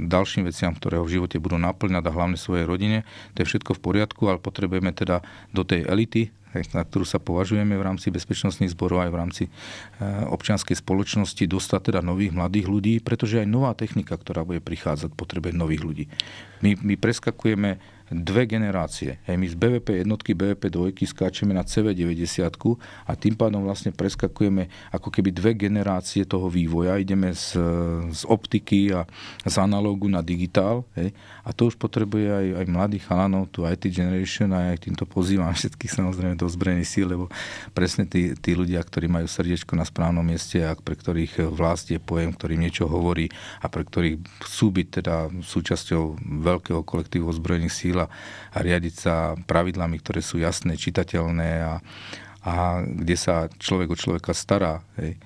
ďalším veciam, ktoré ho v živote budú naplňať a hlavne svojej rodine. To je všetko v poriadku, ale potrebujeme teda do tej elity na ktorú sa považujeme v rámci bezpečnostných zborov aj v rámci eh, občianskej spoločnosti, dostať teda nových mladých ľudí, pretože aj nová technika, ktorá bude prichádzať, potrebuje nových ľudí. My, my preskakujeme dve generácie. Hej, my z BVP jednotky, BVP dvojky skáčeme na CV90 a tým pádom vlastne preskakujeme ako keby dve generácie toho vývoja. Ideme z, z optiky a z analógu na digitál. Hej. A to už potrebuje aj, aj mladých chalanov, tu IT Generation a aj týmto pozývam všetkých samozrejme do zbrojených síl, lebo presne tí, tí ľudia, ktorí majú srdiečko na správnom mieste a pre ktorých vlast je pojem, ktorým niečo hovorí a pre ktorých sú byť teda súčasťou veľkého kolektívu ozbrojených síl a riadiť sa pravidlami, ktoré sú jasné, čitateľné a, a kde sa človek od človeka stará. Hej.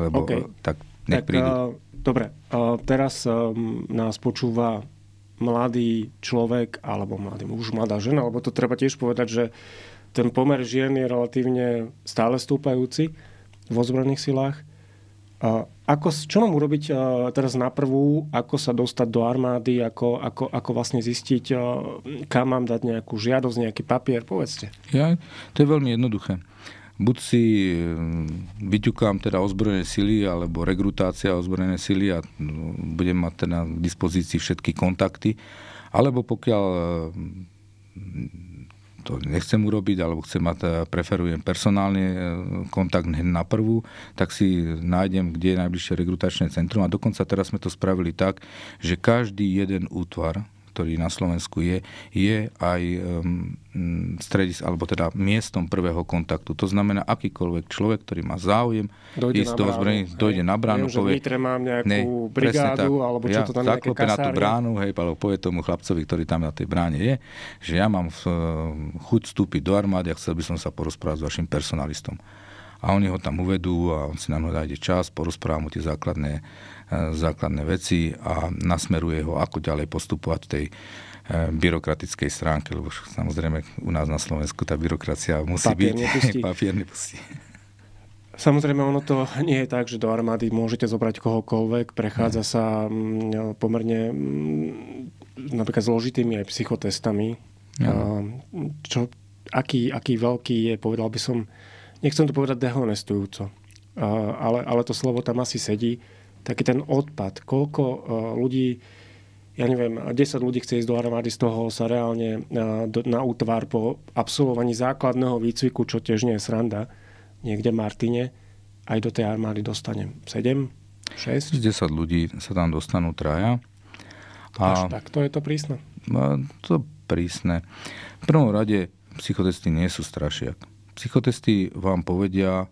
Lebo okay. tak nech tak, prídu. dobre, teraz um, nás počúva mladý človek, alebo mladý muž, mladá žena, alebo to treba tiež povedať, že ten pomer žien je relatívne stále stúpajúci v ozbrojených silách. Ako, čo mám urobiť teraz na prvú, ako sa dostať do armády, ako, ako, ako vlastne zistiť, kam mám dať nejakú žiadosť, nejaký papier, povedzte. Ja, to je veľmi jednoduché. Buď si e, vyťukám teda ozbrojené sily, alebo rekrutácia ozbrojené sily a no, budem mať teda k dispozícii všetky kontakty, alebo pokiaľ e, to nechcem urobiť, alebo chcem mať, e, preferujem personálne kontakt hneď na prvú, tak si nájdem, kde je najbližšie rekrutačné centrum. A dokonca teraz sme to spravili tak, že každý jeden útvar ktorý na Slovensku je, je aj stredis, alebo teda miestom prvého kontaktu. To znamená, akýkoľvek človek, ktorý má záujem, dojde ísť na bránu, dojde na bránu, Viem, povie... Že mám nejakú ne, brigádu, tak, alebo čo ja to tam zaklope na tú bránu, hej, alebo povie tomu chlapcovi, ktorý tam na tej bráne je, že ja mám v, eh, chuť vstúpiť do armády a chcel by som sa porozprávať s vašim personalistom. A oni ho tam uvedú a on si nám dajde čas, porozpráva mu tie základné základné veci a nasmeruje ho, ako ďalej postupovať v tej e, byrokratickej stránke, lebo samozrejme u nás na Slovensku tá byrokracia musí papier byť. Nepustí. papier nepustí. Samozrejme, ono to nie je tak, že do armády môžete zobrať kohokoľvek. Prechádza ne. sa mm, pomerne mm, napríklad zložitými aj psychotestami. Ne. Čo, aký, aký veľký je, povedal by som, nechcem to povedať dehonestujúco, ale, ale to slovo tam asi sedí taký ten odpad. Koľko e, ľudí, ja neviem, 10 ľudí chce ísť do armády, z toho sa reálne na, e, na útvar po absolvovaní základného výcviku, čo tiež nie je sranda, niekde v Martine, aj do tej armády dostanem 7, 6? Z 10 ľudí sa tam dostanú traja. A Až tak, to je to prísne. No, to prísne. V prvom rade psychotesty nie sú strašiak. Psychotesty vám povedia,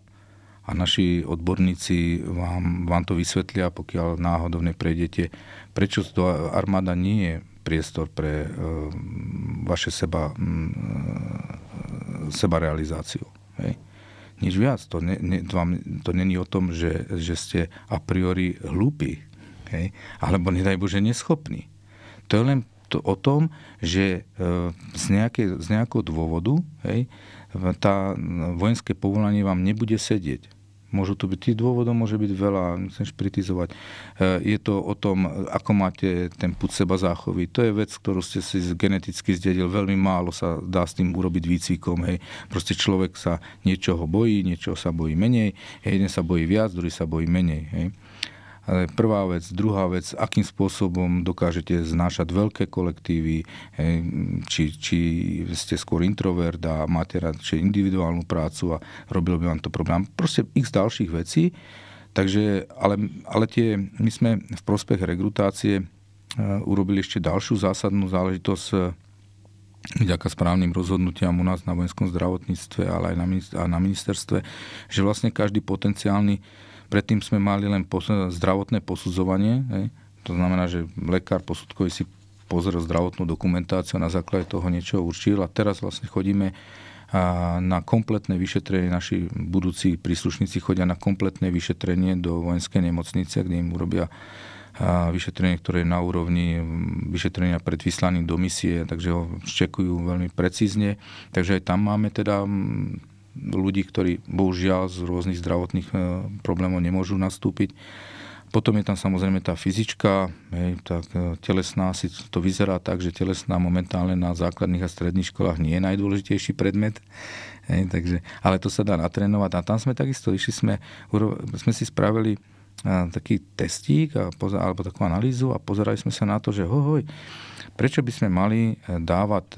a naši odborníci vám, vám to vysvetlia, pokiaľ náhodou neprejdete, prečo to armáda nie je priestor pre e, vaše seba, e, realizáciu. Hej? Nič viac. To, ne, ne, to, vám, to není o tom, že, že ste a priori hlúpi, hej? alebo nedaj Bože neschopní. To je len to, o tom, že e, z, nejaké, z nejakého dôvodu hej, tá mm, vojenské povolanie vám nebude sedieť Môžu tu byť, tých dôvodov môže byť veľa, musím špritizovať. E, je to o tom, ako máte ten put seba záchovy. To je vec, ktorú ste si geneticky zdedil. Veľmi málo sa dá s tým urobiť výcvikom. Hej. Proste človek sa niečoho bojí, niečoho sa bojí menej. Jeden sa bojí viac, druhý sa bojí menej. Hej prvá vec. Druhá vec, akým spôsobom dokážete znášať veľké kolektívy, či, či ste skôr introvert a máte radšej individuálnu prácu a robil by vám to problém. Proste x ďalších vecí. Takže, ale, ale tie, my sme v prospech rekrutácie eh, urobili ešte ďalšiu zásadnú záležitosť eh, vďaka správnym rozhodnutiam u nás na vojenskom zdravotníctve, ale aj na, na ministerstve, že vlastne každý potenciálny Predtým sme mali len posu- zdravotné posudzovanie, hej. to znamená, že lekár posudkový si pozrel zdravotnú dokumentáciu a na základe toho niečo určil a teraz vlastne chodíme na kompletné vyšetrenie, naši budúci príslušníci chodia na kompletné vyšetrenie do vojenskej nemocnice, kde im urobia vyšetrenie, ktoré je na úrovni vyšetrenia pred vyslaním do misie, takže ho čekujú veľmi precízne. Takže aj tam máme teda ľudí, ktorí bohužiaľ z rôznych zdravotných e, problémov nemôžu nastúpiť. Potom je tam samozrejme tá fyzička, hej, tak e, telesná si to vyzerá tak, že telesná momentálne na základných a stredných školách nie je najdôležitejší predmet, hej, takže, ale to sa dá natrénovať a tam sme takisto išli, sme, sme si spravili taký testík a pozera, alebo takú analýzu a pozerali sme sa na to, že hohoj, prečo by sme mali e, dávať e,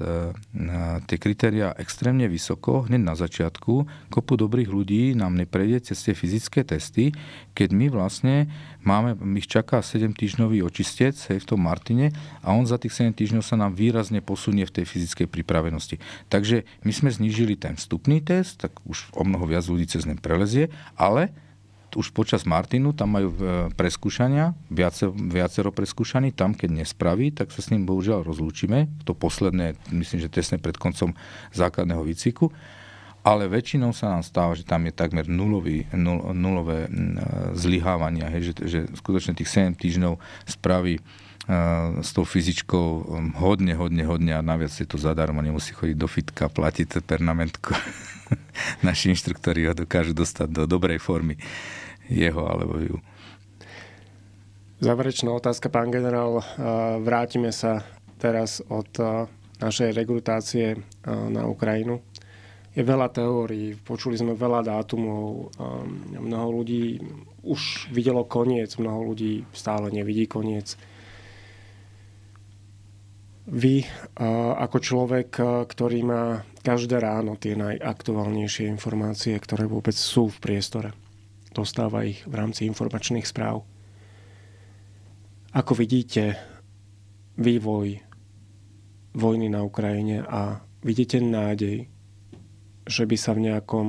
tie kritéria extrémne vysoko hneď na začiatku. Kopu dobrých ľudí nám neprejde cez tie fyzické testy, keď my vlastne máme, ich čaká 7 týždňový očistec hej, v tom Martine a on za tých 7 týždňov sa nám výrazne posunie v tej fyzickej pripravenosti. Takže my sme znížili ten vstupný test, tak už o mnoho viac ľudí cez ne prelezie, ale už počas Martinu, tam majú e, preskúšania, viacero, viacero preskúšaní, tam keď nespraví, tak sa s ním bohužiaľ rozlúčime. To posledné, myslím, že tesne pred koncom základného výciku. Ale väčšinou sa nám stáva, že tam je takmer nulový, nul, nulové zlyhávania, hej, že, že skutočne tých 7 týždňov spraví e, s tou fyzičkou hodne, hodne, hodne a naviac je to zadarmo, nemusí chodiť do fitka, platiť permanentku. naši inštruktori ho dokážu dostať do dobrej formy jeho alebo ju. Záverečná otázka, pán generál. Vrátime sa teraz od našej rekrutácie na Ukrajinu. Je veľa teórií, počuli sme veľa dátumov, mnoho ľudí už videlo koniec, mnoho ľudí stále nevidí koniec vy ako človek, ktorý má každé ráno tie najaktuálnejšie informácie, ktoré vôbec sú v priestore. Dostáva ich v rámci informačných správ. Ako vidíte vývoj vojny na Ukrajine a vidíte nádej, že by sa v nejakom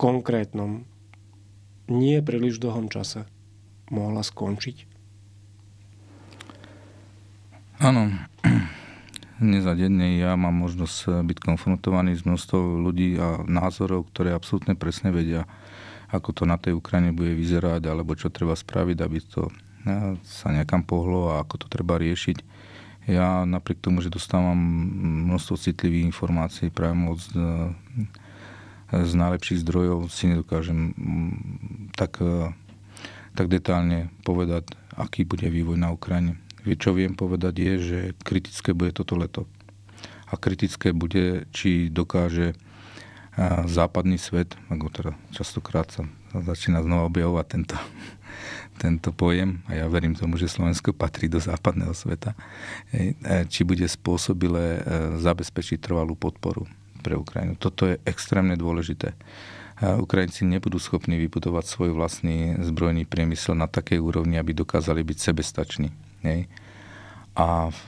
konkrétnom, nie príliš dlhom čase mohla skončiť? Áno. Dnes a denne ja mám možnosť eh, byť konfrontovaný s množstvom ľudí a názorov, ktoré absolútne presne vedia, ako to na tej Ukrajine bude vyzerať, alebo čo treba spraviť, aby to eh, sa nejakam pohlo a ako to treba riešiť. Ja napriek tomu, že dostávam množstvo citlivých informácií práve od eh, z najlepších zdrojov si nedokážem mm, tak, tak detálne povedať, aký bude vývoj na Ukrajine. Čo viem povedať je, že kritické bude toto leto. A kritické bude, či dokáže západný svet, ako teda častokrát sa začína znova objavovať tento, tento pojem a ja verím tomu, že Slovensko patrí do západného sveta, e, či bude spôsobile e, zabezpečiť trvalú podporu pre Ukrajinu. Toto je extrémne dôležité. E, Ukrajinci nebudú schopní vybudovať svoj vlastný zbrojný priemysel na takej úrovni, aby dokázali byť sebestační Hej. A v,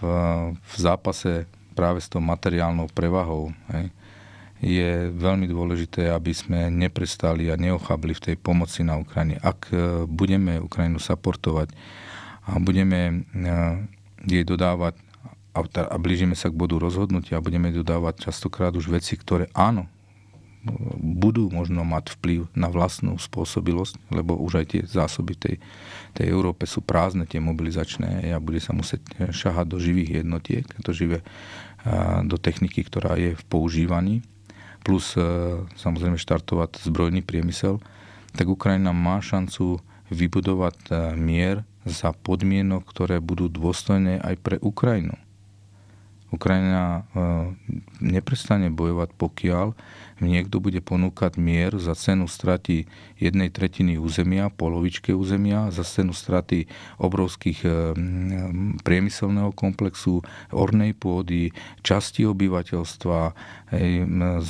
v zápase práve s tou materiálnou prevahou hej, je veľmi dôležité, aby sme neprestali a neochabli v tej pomoci na Ukrajine. Ak e, budeme Ukrajinu saportovať a budeme e, jej dodávať a, blížime sa k bodu rozhodnutia a budeme dodávať častokrát už veci, ktoré áno, budú možno mať vplyv na vlastnú spôsobilosť, lebo už aj tie zásoby tej, tej Európe sú prázdne, tie mobilizačné a bude sa musieť e, šahať do živých jednotiek, to živé e, do techniky, ktorá je v používaní, plus e, samozrejme štartovať zbrojný priemysel, tak Ukrajina má šancu vybudovať mier za podmienok, ktoré budú dôstojné aj pre Ukrajinu. Ukrajina neprestane bojovať, pokiaľ niekto bude ponúkať mier za cenu straty jednej tretiny územia, polovičke územia, za cenu straty obrovských eh, mm, priemyselného komplexu, ornej pôdy, časti obyvateľstva, mm, eh,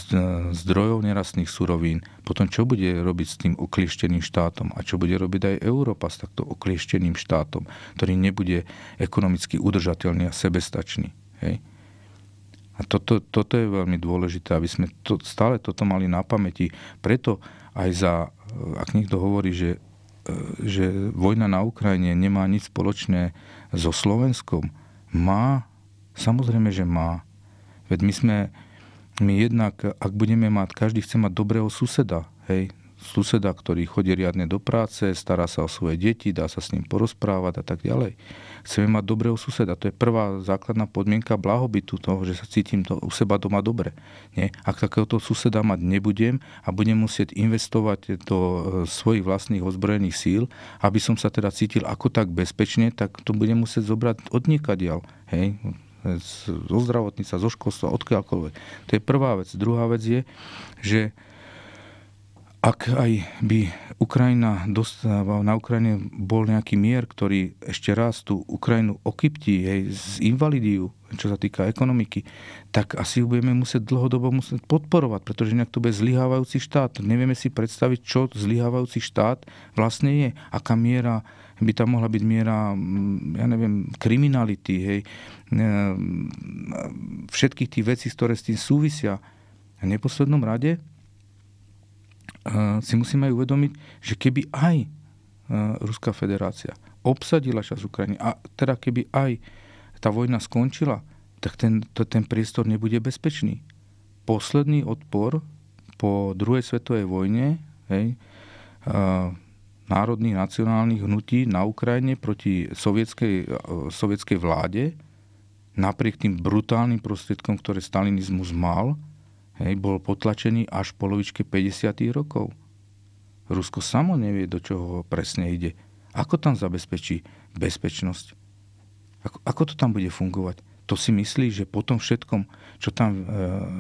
zdrojov nerastných surovín. Potom čo bude robiť s tým okliešteným štátom? A čo bude robiť aj Európa s takto okliešteným štátom, ktorý nebude ekonomicky udržateľný a sebestačný? Hej? A toto, toto je veľmi dôležité, aby sme to, stále toto mali na pamäti. Preto aj za, ak niekto hovorí, že, e, že vojna na Ukrajine nemá nič spoločné so Slovenskom, má, samozrejme, že má. Veď my sme, my jednak, ak budeme mať, každý chce mať dobrého suseda, hej, suseda, ktorý chodí riadne do práce, stará sa o svoje deti, dá sa s ním porozprávať a tak ďalej. Chceme mať dobrého suseda. To je prvá základná podmienka blahobytu toho, že sa cítim to u seba doma dobre. Nie? Ak takéhoto suseda mať nebudem a budem musieť investovať do e, svojich vlastných ozbrojených síl, aby som sa teda cítil ako tak bezpečne, tak to budem musieť zobrať od niekadiaľ. Hej? zo zdravotníca, zo školstva, odkiaľkoľvek. To je prvá vec. Druhá vec je, že ak aj by Ukrajina dostával, na Ukrajine bol nejaký mier, ktorý ešte raz tú Ukrajinu okyptí, jej z invalidiu, čo sa týka ekonomiky, tak asi ju budeme musieť dlhodobo musieť podporovať, pretože nejak to bude zlyhávajúci štát. Nevieme si predstaviť, čo zlyhávajúci štát vlastne je, aká miera by tam mohla byť miera, mm, ja neviem, kriminality, hej, ehm, všetkých tých vecí, ktoré s tým súvisia. A v neposlednom rade si musíme aj uvedomiť, že keby aj e, Ruská federácia obsadila čas Ukrajiny a teda keby aj tá vojna skončila, tak ten, to, ten priestor nebude bezpečný. Posledný odpor po druhej svetovej vojne hej, e, národných, nacionálnych hnutí na Ukrajine proti sovietskej, e, sovietskej vláde, napriek tým brutálnym prostriedkom, ktoré stalinizmus mal, hej, bol potlačený až v polovičke 50. rokov. Rusko samo nevie, do čoho presne ide. Ako tam zabezpečí bezpečnosť? Ako, ako to tam bude fungovať? To si myslí, že po tom všetkom, čo tam e,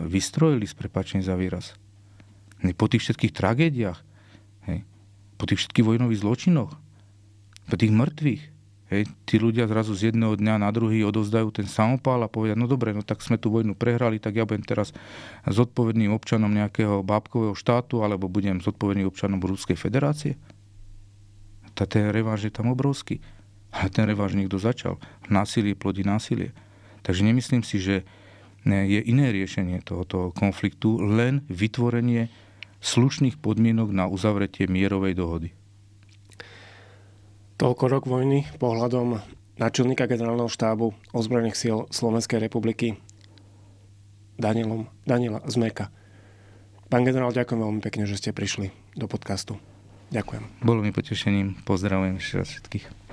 vystrojili, sprepačne za výraz, po tých všetkých tragédiách, hej, po tých všetkých vojnových zločinoch, po tých mŕtvych, Hej, tí ľudia zrazu z jedného dňa na druhý odovzdajú ten samopál a povedia, no dobre, no tak sme tú vojnu prehrali, tak ja budem teraz zodpovedným občanom nejakého bábkového štátu alebo budem zodpovedným občanom Ruskej federácie. Tá ten reváž je tam obrovský. Ale ten reváž niekto začal. Násilie plodí násilie. Takže nemyslím si, že e, je iné riešenie tohoto konfliktu, len vytvorenie slušných podmienok na uzavretie mierovej dohody. Toľko rok vojny pohľadom náčelníka generálneho štábu ozbrojených síl Slovenskej republiky Danielom, Daniela Zmeka. Pán generál, ďakujem veľmi pekne, že ste prišli do podcastu. Ďakujem. Bolo mi potešením. Pozdravujem všetkých.